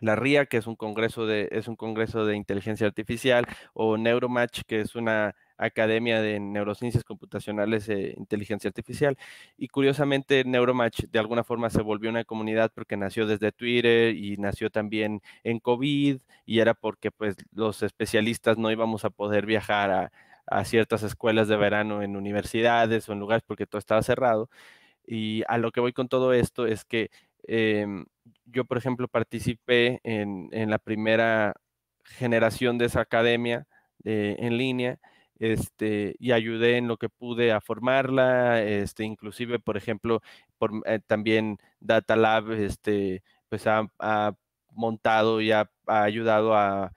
la RIA, que es un congreso de, es un congreso de inteligencia artificial, o Neuromatch, que es una Academia de Neurociencias Computacionales e Inteligencia Artificial. Y curiosamente, Neuromatch de alguna forma se volvió una comunidad porque nació desde Twitter y nació también en COVID y era porque pues los especialistas no íbamos a poder viajar a, ciertas escuelas de verano en universidades o en lugares porque todo estaba cerrado. Y a lo que voy con todo esto es que em, yo, por ejemplo, participé en, la primera generación de esa academia eh, en línea este, y ayudé en lo que pude a formarla, este, inclusive, por ejemplo, por, eh, también Data Lab, este, pues ha, montado y ha, ayudado a,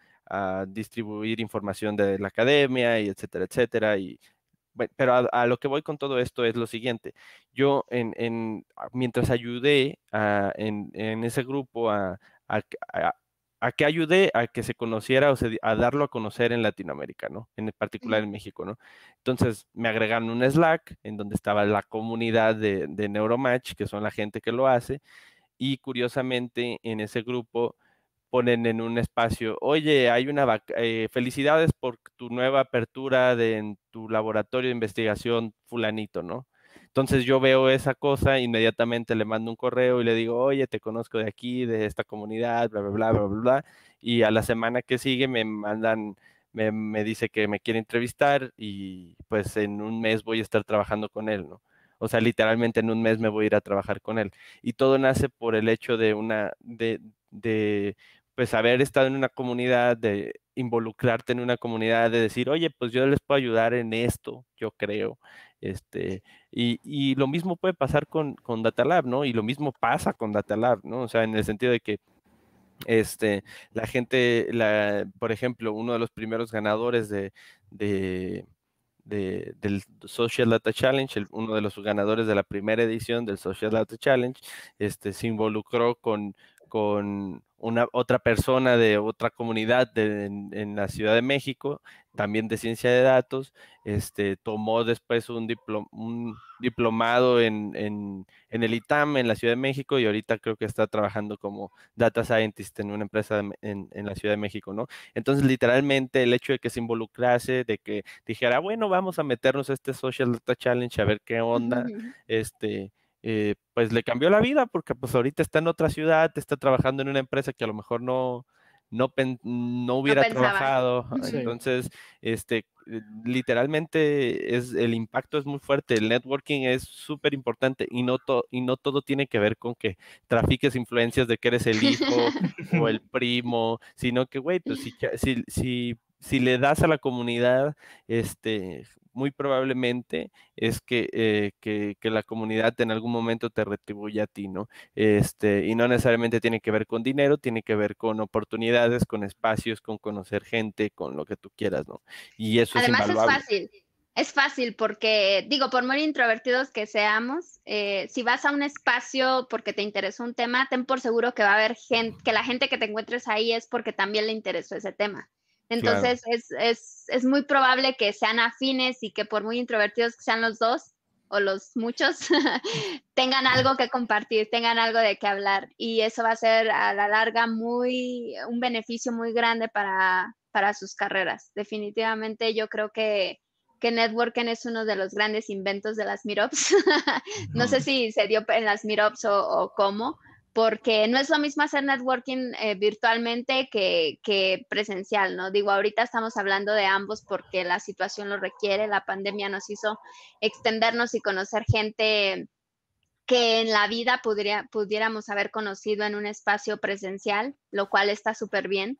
distribuir información de la academia y etcétera, etcétera, y pero a, lo que voy con todo esto es lo siguiente. Yo, en, mientras ayudé en, ese grupo a, a que ayudé a que se conociera o a darlo a conocer en Latinoamérica, ¿no? En particular en México, ¿no? Entonces me agregaron un Slack en donde estaba la comunidad de, Neuromatch, que son la gente que lo hace, y curiosamente en ese grupo ponen en un espacio, oye, hay una eh, felicidades por tu nueva apertura de, en tu laboratorio de investigación fulanito, ¿no? Entonces yo veo esa cosa, inmediatamente le mando un correo y le digo, oye, te conozco de aquí, de esta comunidad, bla, bla, bla, bla, bla. Y a la semana que sigue me mandan, me, dice que me quiere entrevistar y pues en un mes voy a estar trabajando con él, ¿no? O sea, literalmente en un mes me voy a ir a trabajar con él. Y todo nace por el hecho de una, de, pues haber estado en una comunidad, de involucrarte en una comunidad, de decir, oye, pues yo les puedo ayudar en esto, yo creo. Este, y, lo mismo puede pasar con, con Lab, ¿no? Y lo mismo pasa con Lab, ¿no? O sea, en el sentido de que este, la gente, la, por ejemplo, uno de los primeros ganadores de, del Social Data Challenge, uno de los ganadores de la primera edición del Social Data Challenge, este, se involucró con, con una otra persona de otra comunidad en, la Ciudad de México, también de ciencia de datos, este, tomó después un, diplomado en, el ITAM, en la Ciudad de México, y ahorita creo que está trabajando como data scientist en una empresa en, la Ciudad de México, ¿no? Entonces, literalmente, el hecho de que se involucrase, de que dijera, bueno, vamos a meternos a este Social Data Challenge, a ver qué onda, este eh, pues le cambió la vida porque pues ahorita está en otra ciudad, está trabajando en una empresa que a lo mejor no, no, hubiera trabajado. Ah, entonces, este, eh, literalmente es, el impacto es muy fuerte, el networking es súper importante y, no y no todo tiene que ver con que trafiques influencias de que eres el hijo o el primo, sino que, güey, pues si, si, si si le das a la comunidad, este, muy probablemente es eh, que, la comunidad en algún momento te retribuya a ti, ¿no? Este, y no necesariamente tiene que ver con dinero, tiene que ver con oportunidades, con espacios, con conocer gente, con lo que tú quieras, ¿no? Y eso Además, es Además es fácil, es fácil porque, digo, por muy introvertidos que seamos, eh, si vas a un espacio porque te interesó un tema, ten por seguro que va a haber gente, que la gente que te encuentres ahí es porque también le interesó ese tema. Entonces es, es, muy probable que sean afines y que por muy introvertidos que sean los dos o los muchos, tengan algo que compartir, tengan algo de qué hablar. Y eso va a ser a la larga muy, un beneficio muy grande para, sus carreras. Definitivamente yo creo que, networking es uno de los grandes inventos de las meetups. no sé si se dio en las meetups o cómo, porque no es lo mismo hacer networking eh, virtualmente que, presencial, ¿no? Digo, ahorita estamos hablando de ambos porque la situación lo requiere, la pandemia nos hizo extendernos y conocer gente que en la vida pudiéramos haber conocido en un espacio presencial, lo cual está súper bien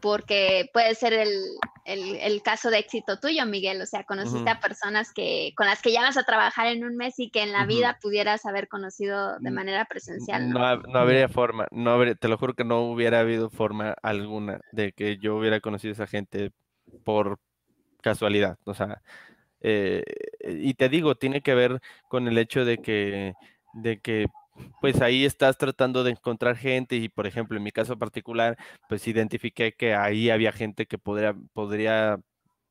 porque puede ser el, caso de éxito tuyo, Miguel. O sea, conociste a personas que, con las que ya vas a trabajar en un mes y que en la vida pudieras haber conocido de manera presencial. No, habría forma, no te lo juro que no hubiera habido forma alguna de que yo hubiera conocido a esa gente por casualidad. O sea, eh, y te digo, tiene que ver con el hecho de que, de que pues ahí estás tratando de encontrar gente y, por ejemplo, en mi caso particular, pues identifiqué que ahí había gente que podría, podría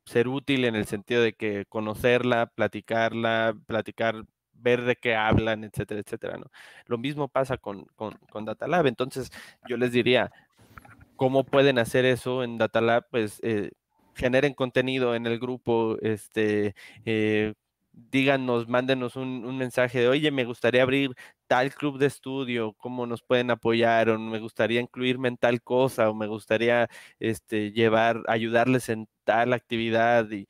ser útil en el sentido de que conocerla, platicarla, platicar, ver de qué hablan, etcétera, etcétera, ¿no? Lo mismo pasa con, con, Data Lab. Entonces, yo les diría, ¿cómo pueden hacer eso en Data Lab? Pues eh, generen contenido en el grupo, este, eh, díganos, mándenos un, mensaje de, oye, me gustaría abrir tal club de estudio, cómo nos pueden apoyar, o me gustaría incluirme en tal cosa, o me gustaría este, llevar, ayudarles en tal actividad, y,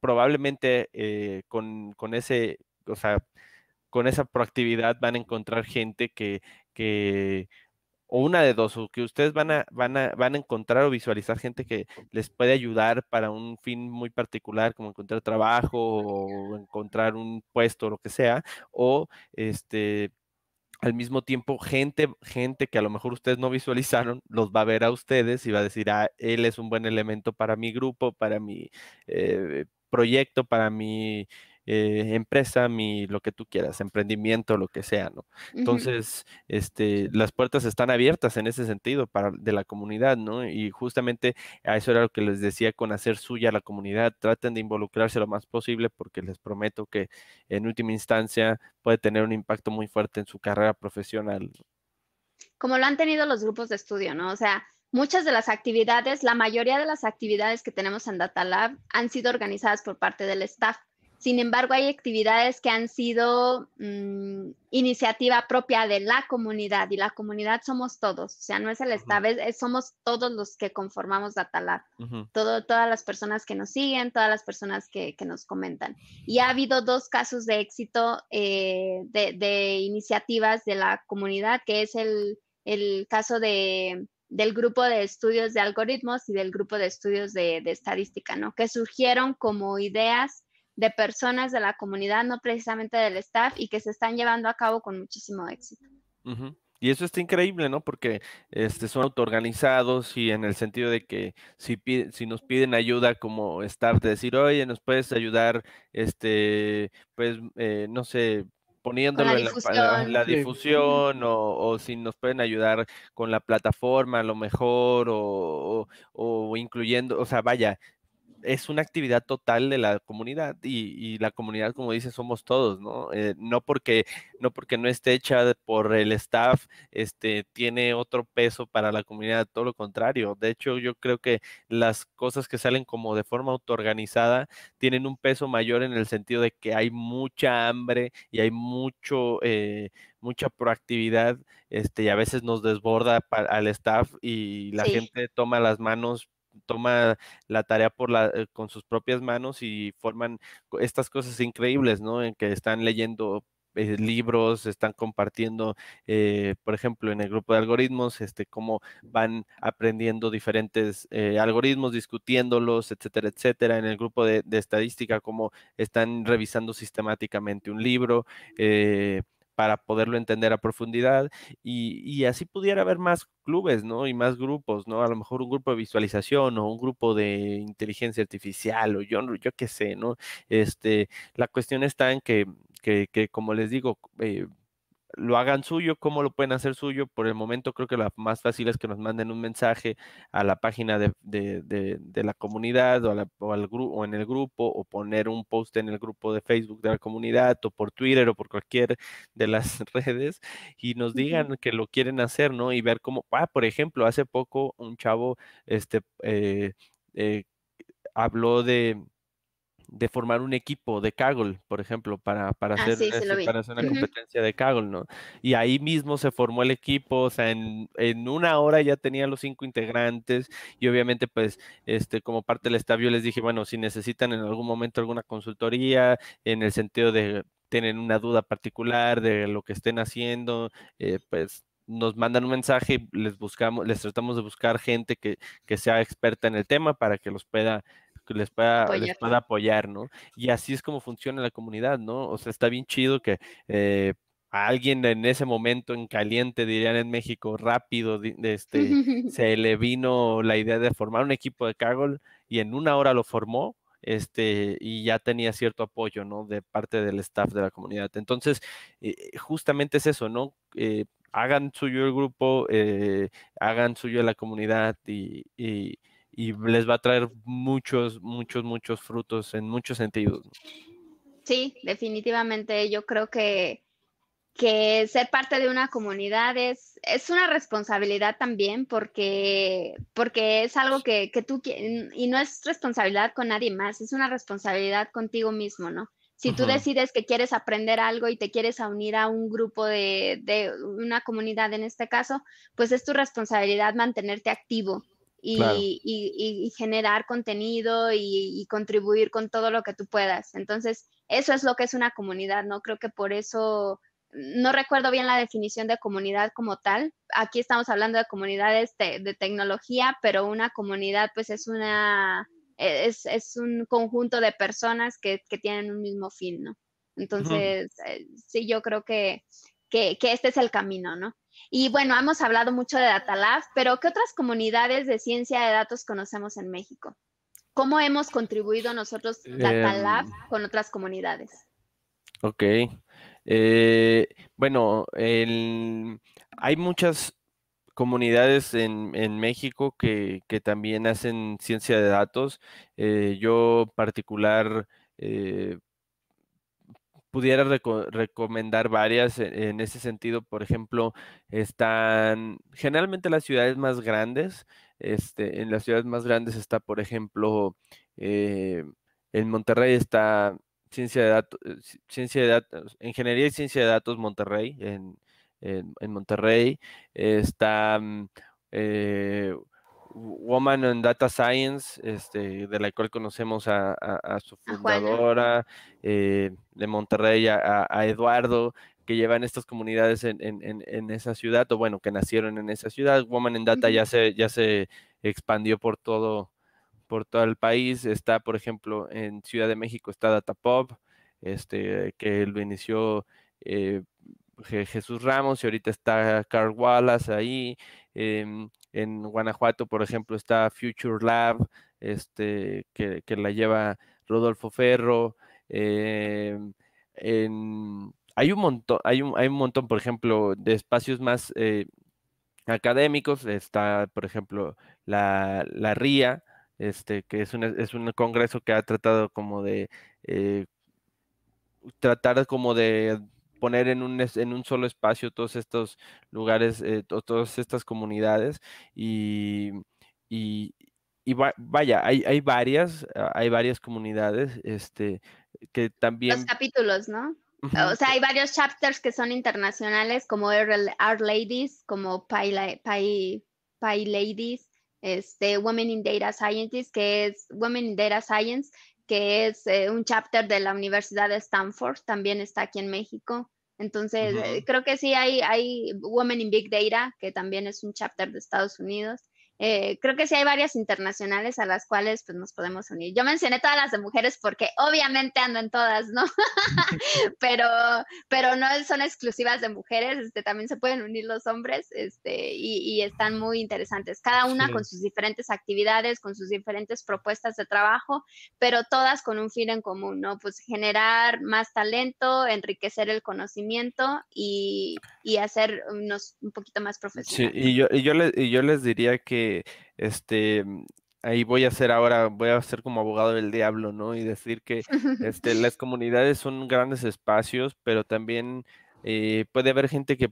probablemente eh, con, ese, o sea, con esa proactividad van a encontrar gente que, que o una de dos, o que ustedes van a, van a, van a encontrar o visualizar gente que les puede ayudar para un fin muy particular, como encontrar trabajo o encontrar un puesto o lo que sea, o este al mismo tiempo gente, gente que a lo mejor ustedes no visualizaron, los va a ver a ustedes y va a decir, ah, él es un buen elemento para mi grupo, para mi eh, proyecto, para mi eh, empresa, mi lo que tú quieras, emprendimiento, lo que sea, ¿no? Entonces, este, las puertas están abiertas en ese sentido para de la comunidad, ¿no? Y justamente a eso era lo que les decía con hacer suya la comunidad, traten de involucrarse lo más posible porque les prometo que en última instancia puede tener un impacto muy fuerte en su carrera profesional. Como lo han tenido los grupos de estudio, ¿no? O sea, muchas de las actividades, la mayoría de las actividades que tenemos en Data Lab han sido organizadas por parte del staff. Sin embargo, hay actividades que han sido mm, iniciativa propia de la comunidad y la comunidad somos todos, o sea, no es el Estado, somos todos los que conformamos Datalab, uh todas las personas que nos siguen, todas las personas que, nos comentan. Y ha habido dos casos de éxito eh, de, iniciativas de la comunidad, que es el, caso del grupo de estudios de algoritmos y del grupo de estudios de, de, estadística, ¿no? Que surgieron como ideas de personas de la comunidad, no precisamente del staff, y que se están llevando a cabo con muchísimo éxito. Y eso está increíble, ¿no? Porque este, son autoorganizados y en el sentido de que si, si nos piden ayuda como staff, de decir, oye, nos puedes ayudar, este, pues, eh, no sé, poniéndolo la en la, difusión o, o, si nos pueden ayudar con la plataforma a lo mejor o, o, incluyendo, o sea, vaya, es una actividad total de la comunidad y, la comunidad, como dice, somos todos, ¿no? Eh, no, porque, no porque no esté hecha por el staff, este, tiene otro peso para la comunidad, todo lo contrario. De hecho, yo creo que las cosas que salen como de forma autoorganizada tienen un peso mayor en el sentido de que hay mucha hambre y hay mucho... Eh, mucha proactividad este, y a veces nos desborda al staff y la gente toma las manos toma la tarea por la, eh, con sus propias manos y forman estas cosas increíbles, ¿no? En que están leyendo eh, libros, están compartiendo, eh, por ejemplo, en el grupo de algoritmos, este, cómo van aprendiendo diferentes algoritmos, discutiéndolos, etcétera, etcétera. En el grupo de, de estadística, cómo están revisando sistemáticamente un libro para poderlo entender a profundidad y, y, así pudiera haber más clubes, ¿no? Y más grupos, ¿no? A lo mejor un grupo de visualización o un grupo de inteligencia artificial o yo, yo qué sé, ¿no? Este, la cuestión está en que, que, que como les digo, eh, lo hagan suyo, cómo lo pueden hacer suyo. Por el momento creo que lo más fácil es que nos manden un mensaje a la página de, la comunidad o, o en el grupo o poner un post en el grupo de Facebook de la comunidad o por Twitter o por cualquier de las redes y nos digan que lo quieren hacer, ¿no? Y ver cómo, ah, por ejemplo, hace poco un chavo, este, eh, eh, habló de de formar un equipo de Kaggle, por ejemplo, para, ah, hacer, una competencia de Kaggle, ¿no? Y ahí mismo se formó el equipo, o sea, en, una hora ya tenían los cinco integrantes y obviamente, pues, este, como parte del estadio les dije, bueno, si necesitan en algún momento alguna consultoría en el sentido de tienen una duda particular de lo que estén haciendo, eh, pues nos mandan un mensaje, les buscamos, les tratamos de buscar gente que, que sea experta en el tema para que los pueda que les pueda, apoyar. les pueda apoyar, ¿no? Y así es como funciona la comunidad, ¿no? O sea, está bien chido que eh, a alguien en ese momento en caliente, dirían en México, rápido, este, se le vino la idea de formar un equipo de Kaggle y en una hora lo formó. Este, y ya tenía cierto apoyo, ¿no? De parte del staff de la comunidad. Entonces, eh, justamente es eso, ¿no? Eh, hagan suyo el grupo, hagan suyo la comunidad y y les va a traer muchos, muchos, muchos frutos en muchos sentidos. Sí, definitivamente yo creo que, que ser parte de una comunidad es, es una responsabilidad también porque, porque es algo que, que tú y no es responsabilidad con nadie más, es una responsabilidad contigo mismo, ¿no? Si tú decides que quieres aprender algo y te quieres unir a un grupo de, de, una comunidad en este caso, pues es tu responsabilidad mantenerte activo y, generar contenido y, contribuir con todo lo que tú puedas. Entonces, eso es lo que es una comunidad, ¿no? Creo que por eso, no recuerdo bien la definición de comunidad como tal. Aquí estamos hablando de comunidades de, tecnología, pero una comunidad pues es una... E, es, un conjunto de personas que, tienen un mismo fin, ¿no? Entonces, eh, sí, yo creo que que, este es el camino, ¿no? Y bueno, hemos hablado mucho de Data Lab, pero ¿qué otras comunidades de ciencia de datos conocemos en México? ¿Cómo hemos contribuido nosotros em, Data Lab con otras comunidades? Ok. Eh, bueno, hay muchas comunidades en, México que, también hacen ciencia de datos. Eh, yo particular eh, pudiera recomendar varias e-, en ese sentido. Por ejemplo, están generalmente las ciudades más grandes. Este, en las ciudades más grandes está, por ejemplo, eh, en Monterrey está ciencia de datos, eh, ciencia de datos, ingeniería y ciencia de datos Monterrey. En, Monterrey está mm, eh, Woman in Data Science, este, de la cual conocemos a, su fundadora, eh, de Monterrey a, Eduardo, que llevan estas comunidades en, en, en, esa ciudad, o bueno, que nacieron en esa ciudad. Woman in Data ya, se, ya se expandió por todo, por todo el país. Está, por ejemplo, en Ciudad de México está Pop, este, que lo inició eh, Jesús Ramos y ahorita está Carl Wallace ahí. Em, en Guanajuato, por ejemplo, está Future Lab, este, que, la lleva Rodolfo Ferro. Em, hay un montón, hay un, hay un montón, por ejemplo, de espacios más eh, académicos. Está, por ejemplo, la, la RIA, este, que es un, es un congreso que ha tratado como de eh, tratar como de poner en un, en un solo espacio todos estos lugares, eh, todas estas comunidades y, vaya, hay, varias, ah, hay varias comunidades este, que también... Los capítulos, ¿no? o sea, hay varios chapters que son internacionales, como Our Ladies, como pi Ladies, este, Women in Data Scientists, que es Women in Data Science, que es eh, un chapter de la Universidad de Stanford, también está aquí en México. Entonces, creo que sí hay, hay Women in Big Data, que también es un chapter de Estados Unidos. Eh, creo que sí hay varias internacionales a las cuales pues, nos podemos unir. Yo mencioné todas las de mujeres porque obviamente ando en todas, ¿no? pero, pero no son exclusivas de mujeres, este, también se pueden unir los hombres este, y, y están muy interesantes, cada una con sus diferentes actividades, con sus diferentes propuestas de trabajo, pero todas con un fin en común, ¿no? Pues generar más talento, enriquecer el conocimiento y, y hacernos um, un poquito más profesionales. Sí, y yo, y yo les diría que este, mm, ahí voy a ser ahora, voy a ser como abogado del diablo, ¿no? Y decir que este, las comunidades son grandes espacios, pero también eh, puede haber gente que,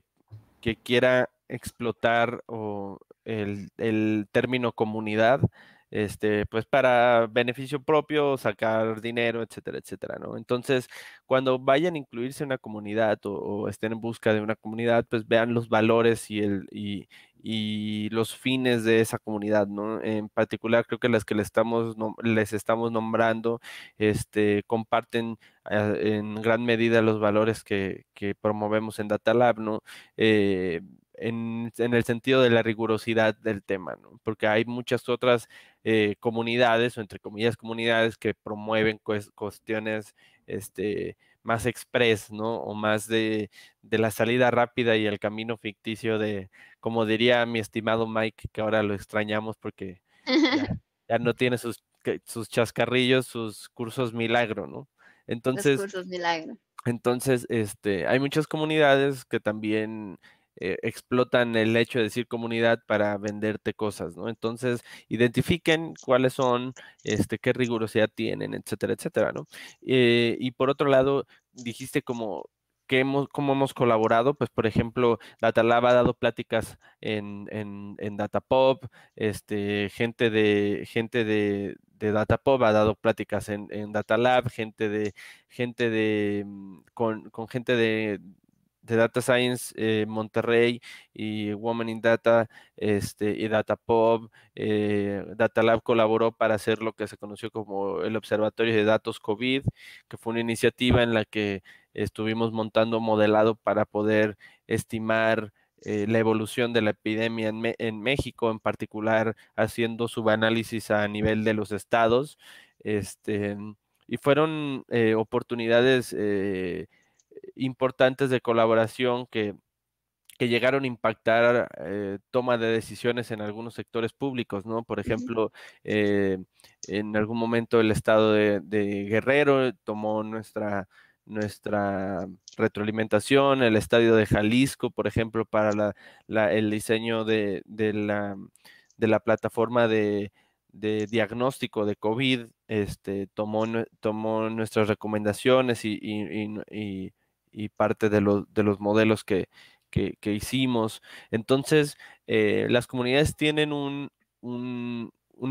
que quiera explotar el, el término comunidad este, pues para beneficio propio, sacar dinero, etcétera, etcétera, ¿no? Entonces, cuando vayan a incluirse en una comunidad o, estén en busca de una comunidad, pues vean los valores y, el, y, los fines de esa comunidad, ¿no? En particular, creo que las que les estamos, les estamos nombrando este, comparten ah, en gran medida los valores que, promovemos en Data Lab, ¿no? Eh, en, el sentido de la rigurosidad del tema, ¿no? Porque hay muchas otras eh, comunidades, o entre comillas comunidades, que promueven cuestiones este, más express, ¿no? O más de, la salida rápida y el camino ficticio de, como diría mi estimado Mike, que ahora lo extrañamos porque ya, no tiene sus, sus chascarrillos, sus cursos milagro, ¿no? Entonces, Los cursos milagro. Entonces, este, hay muchas comunidades que también eh, explotan el hecho de decir comunidad para venderte cosas, ¿no? Entonces, identifiquen cuáles son, este, qué rigurosidad tienen, etcétera, etcétera, ¿no? Eh, y por otro lado, dijiste como que hemos, cómo hemos colaborado, pues por ejemplo, Datalab ha dado pláticas en, en, en Datapop, este, gente de, gente de, de Datapop ha dado pláticas en, en Datalab, gente de, gente de, mm, con gente de de Data Science eh, Monterrey y Woman in Data este, y DataPub. Eh, DataLab colaboró para hacer lo que se conoció como el Observatorio de Datos COVID, que fue una iniciativa en la que estuvimos montando modelado para poder estimar eh, la evolución de la epidemia en, México, en particular haciendo subanálisis a nivel de los estados. Este, y fueron oportunidades importantes de colaboración que, llegaron a impactar eh, toma de decisiones en algunos sectores públicos, ¿no? Por ejemplo, eh, en algún momento el estado de, Guerrero tomó nuestra, nuestra retroalimentación, el estadio de Jalisco, por ejemplo, para el diseño de, la, de la plataforma de, diagnóstico de COVID, este, tomó, tomó nuestras recomendaciones y y parte de, los de los modelos que, hicimos. Entonces, eh, las comunidades tienen un,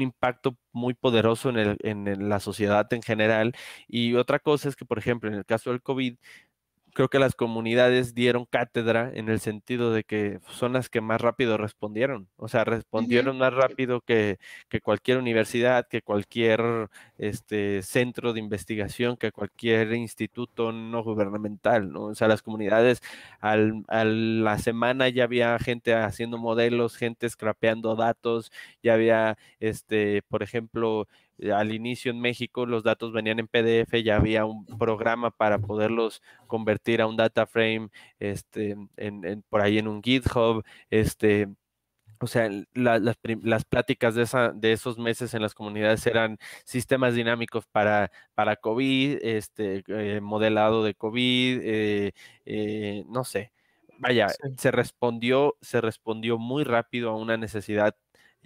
impacto muy poderoso en, en la sociedad en general. Y otra cosa es que, por ejemplo, en el caso del COVID, creo que las comunidades dieron cátedra en el sentido de que son las que más rápido respondieron, o sea, respondieron más rápido que, cualquier universidad, que cualquier este, centro de investigación, que cualquier instituto no gubernamental, ¿no? O sea, las comunidades al, a la semana ya había gente haciendo modelos, gente scrapeando datos, ya había, este, por ejemplo, eh, al inicio en México los datos venían en PDF, ya había un programa para poderlos convertir a un data frame, este, por ahí en un GitHub, este, o sea, las, las, pláticas de, esa, de esos meses en las comunidades eran sistemas dinámicos para, para COVID, este, eh, modelado de COVID, eh, no sé. Vaya, se respondió, se respondió muy rápido a una necesidad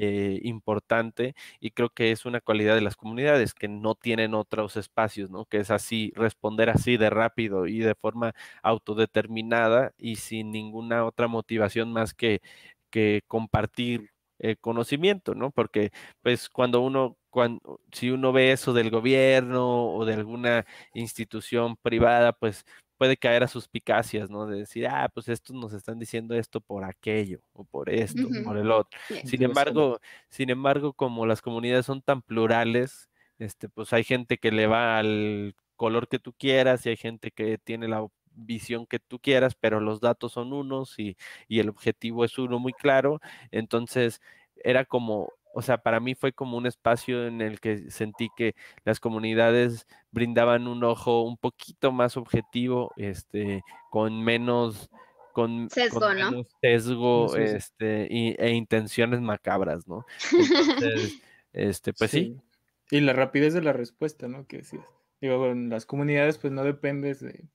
eh, importante y creo que es una cualidad de las comunidades que no tienen otros espacios, ¿no? Que es así, responder así de rápido y de forma autodeterminada y sin ninguna otra motivación más que, que compartir el eh, conocimiento, ¿no? Porque pues cuando uno, cuando, si uno ve eso del gobierno o de alguna institución privada, pues puede caer a suspicacias, ¿no? De decir, ah, pues estos nos están diciendo esto por aquello, o por esto, o por el otro. sin embargo, sin embargo, como las comunidades son tan plurales, este, pues hay gente que le va al color que tú quieras y hay gente que tiene la visión que tú quieras, pero los datos son unos y el objetivo es uno muy claro. Entonces, era como o sea, para mí fue como un espacio en el que sentí que las comunidades brindaban un ojo un poquito más objetivo, este, con menos con sesgo, sesgo este, y, e intenciones macabras, ¿no? Entonces, este, pues sí. Y la rapidez de la respuesta, ¿no? Que decías. Digo, en las comunidades, pues no dependes de,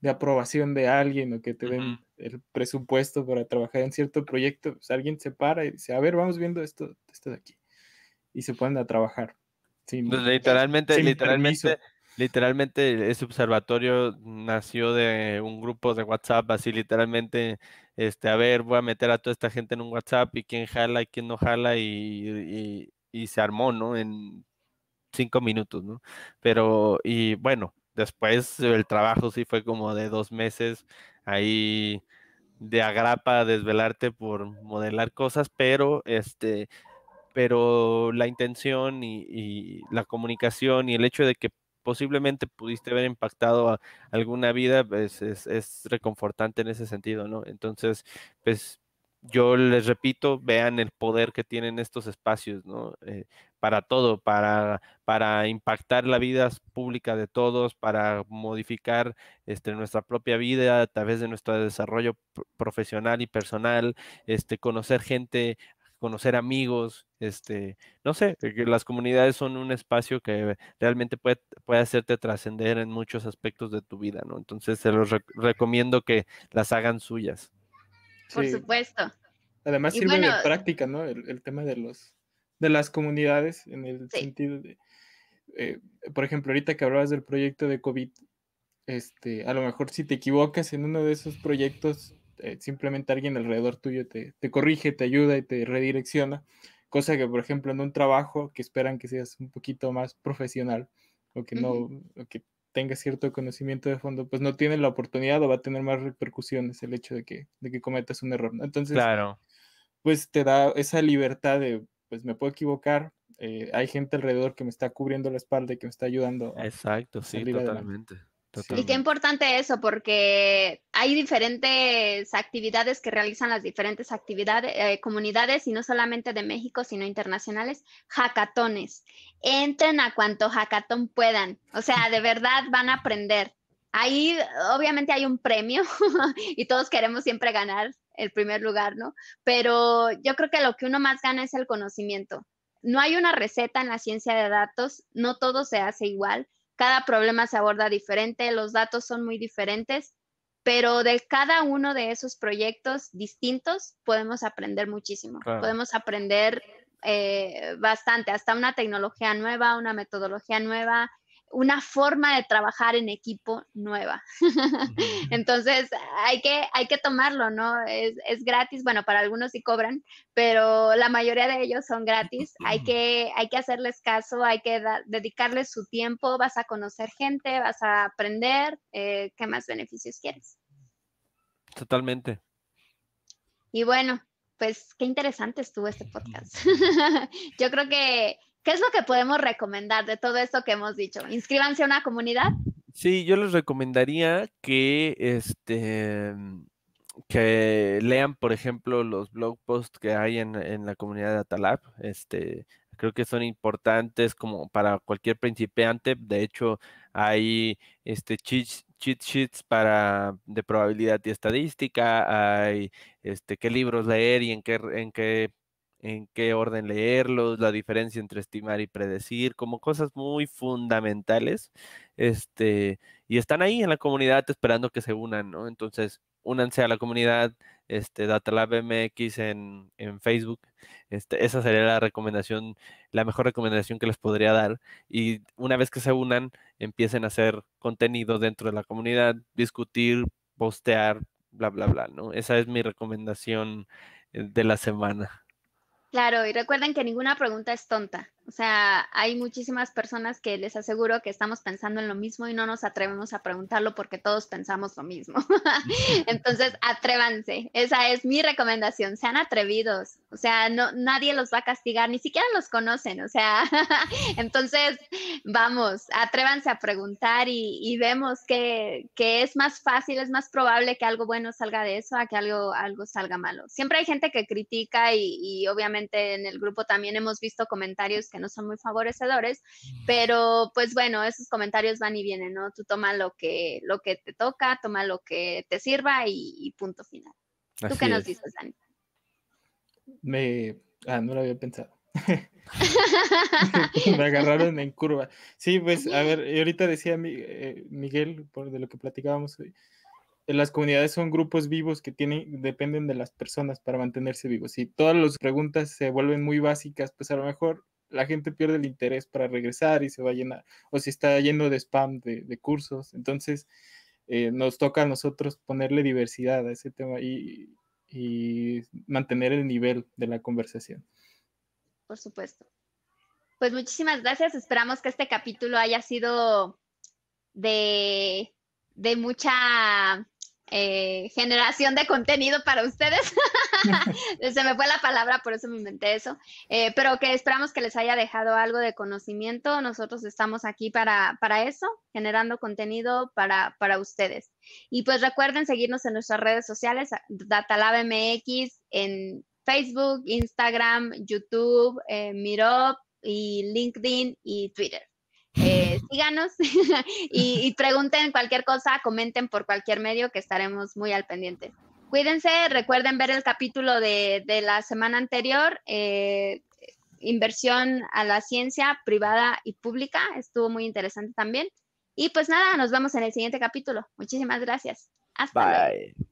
de aprobación de alguien o que te den el presupuesto para trabajar en cierto proyecto, pues, alguien se para y dice, a ver, vamos viendo esto, esto de aquí. Y se ponen a trabajar. Pues, literalmente, literalmente, literalmente ese observatorio nació de un grupo de WhatsApp, así literalmente, este, a ver, voy a meter a toda esta gente en un WhatsApp y quién jala y quién no jala y, y, y se armó, ¿no? En cinco minutos, ¿no? Pero, y bueno, después el trabajo sí fue como de dos meses ahí de agrapa desvelarte por modelar cosas, pero este, pero la intención y, la comunicación y el hecho de que posiblemente pudiste haber impactado a alguna vida, pues, es, es reconfortante en ese sentido, ¿no? Entonces, pues yo les repito, vean el poder que tienen estos espacios, ¿no? Eh, para todo, para, impactar la vida pública de todos, para modificar este, nuestra propia vida a través de nuestro desarrollo profesional y personal, este, conocer gente, conocer amigos, este, no sé, eh, las comunidades son un espacio que realmente puede, hacerte trascender en muchos aspectos de tu vida, ¿no? Entonces se los recomiendo que las hagan suyas. Por supuesto. Además sirve en de práctica, ¿no? El, tema de los de las comunidades en el sentido de, eh, por ejemplo, ahorita que hablabas del proyecto de COVID, este, a lo mejor si te equivocas en uno de esos proyectos, eh, simplemente alguien alrededor tuyo te, te, corrige, te ayuda y te redirecciona, cosa que, por ejemplo, en un trabajo que esperan que seas un poquito más profesional o que no, que tenga cierto conocimiento de fondo, pues no tiene la oportunidad o va a tener más repercusiones el hecho de que, de que cometas un error. Entonces, claro. pues te da esa libertad de, pues me puedo equivocar, eh, hay gente alrededor que me está cubriendo la espalda y que me está ayudando. Exacto, sí, totalmente. Y qué importante eso, porque hay diferentes actividades que realizan las diferentes actividades, eh, comunidades, y no solamente de México, sino internacionales, hackatones. Entren a cuanto hackatón puedan, o sea, de verdad van a aprender. Ahí obviamente hay un premio y todos queremos siempre ganar el primer lugar, ¿no? Pero yo creo que lo que uno más gana es el conocimiento. No hay una receta en la ciencia de datos, no todo se hace igual cada problema se aborda diferente, los datos son muy diferentes, pero de cada uno de esos proyectos distintos podemos aprender muchísimo. Podemos aprender eh, bastante, hasta una tecnología nueva, una metodología nueva, una forma de trabajar en equipo nueva. Entonces, hay que, hay que tomarlo, ¿no? Es, gratis, bueno, para algunos sí cobran, pero la mayoría de ellos son gratis. Hay que, hay que hacerles caso, hay que dedicarles su tiempo, vas a conocer gente, vas a aprender, eh, ¿qué más beneficios quieres? Totalmente. Y bueno, pues qué interesante estuvo este podcast. Yo creo que ¿Qué es lo que podemos recomendar de todo esto que hemos dicho? ¿Inscríbanse a una comunidad? Sí, yo les recomendaría que este que lean, por ejemplo, los blog posts que hay en, la comunidad de Atalab. Este, creo que son importantes como para cualquier principiante. De hecho, hay este cheat, sheets para de probabilidad y estadística, hay este qué libros leer y en qué en qué en qué orden leerlos, la diferencia entre estimar y predecir, como cosas muy fundamentales. Este, y están ahí en la comunidad esperando que se unan, ¿no? Entonces, únanse a la comunidad, este, Datalab MX en, en Facebook. Este, esa sería la recomendación, la mejor recomendación que les podría dar. Y una vez que se unan, empiecen a hacer contenido dentro de la comunidad, discutir, postear, bla, bla, bla, ¿no? Esa es mi recomendación eh, de la semana. Claro, y recuerden que ninguna pregunta es tonta. O sea, hay muchísimas personas que les aseguro que estamos pensando en lo mismo y no nos atrevemos a preguntarlo porque todos pensamos lo mismo. Entonces, atrévanse. Esa es mi recomendación. Sean atrevidos. O sea, no, nadie los va a castigar, ni siquiera los conocen. O sea, entonces, vamos, atrévanse a preguntar y, vemos que, es más fácil, es más probable que algo bueno salga de eso a que algo, salga malo. Siempre hay gente que critica y obviamente en el grupo también hemos visto comentarios que no son muy favorecedores, mm. pero pues bueno, esos comentarios van y vienen, ¿no? Tú toma lo que, lo que te toca, toma lo que te sirva y, punto final. ¿Tú qué nos dices, Dani? Me... Ah, no lo había pensado. me agarraron en curva. Sí, pues, a ver, ahorita decía eh, Miguel, por de lo que platicábamos hoy, eh, las comunidades son grupos vivos que tienen, dependen de las personas para mantenerse vivos. Si todas las preguntas se vuelven muy básicas, pues a lo mejor la gente pierde el interés para regresar y se va a llenar, o si está lleno de spam de, cursos. Entonces, eh, nos toca a nosotros ponerle diversidad a ese tema y, y mantener el nivel de la conversación. Por supuesto. Pues muchísimas gracias. Esperamos que este capítulo haya sido de, de mucha eh, generación de contenido para ustedes. Se me fue la palabra, por eso me inventé eso. Eh, pero que esperamos que les haya dejado algo de conocimiento. Nosotros estamos aquí para, para eso, generando contenido para, para ustedes. Y pues recuerden seguirnos en nuestras redes sociales, DataLabMX en Facebook, Instagram, YouTube, eh, y LinkedIn y Twitter. Eh, síganos y, pregunten cualquier cosa, comenten por cualquier medio que estaremos muy al pendiente. Cuídense, recuerden ver el capítulo de, la semana anterior, eh, inversión a la ciencia privada y pública, estuvo muy interesante también. Y pues nada, nos vemos en el siguiente capítulo. Muchísimas gracias. Hasta Bye. luego.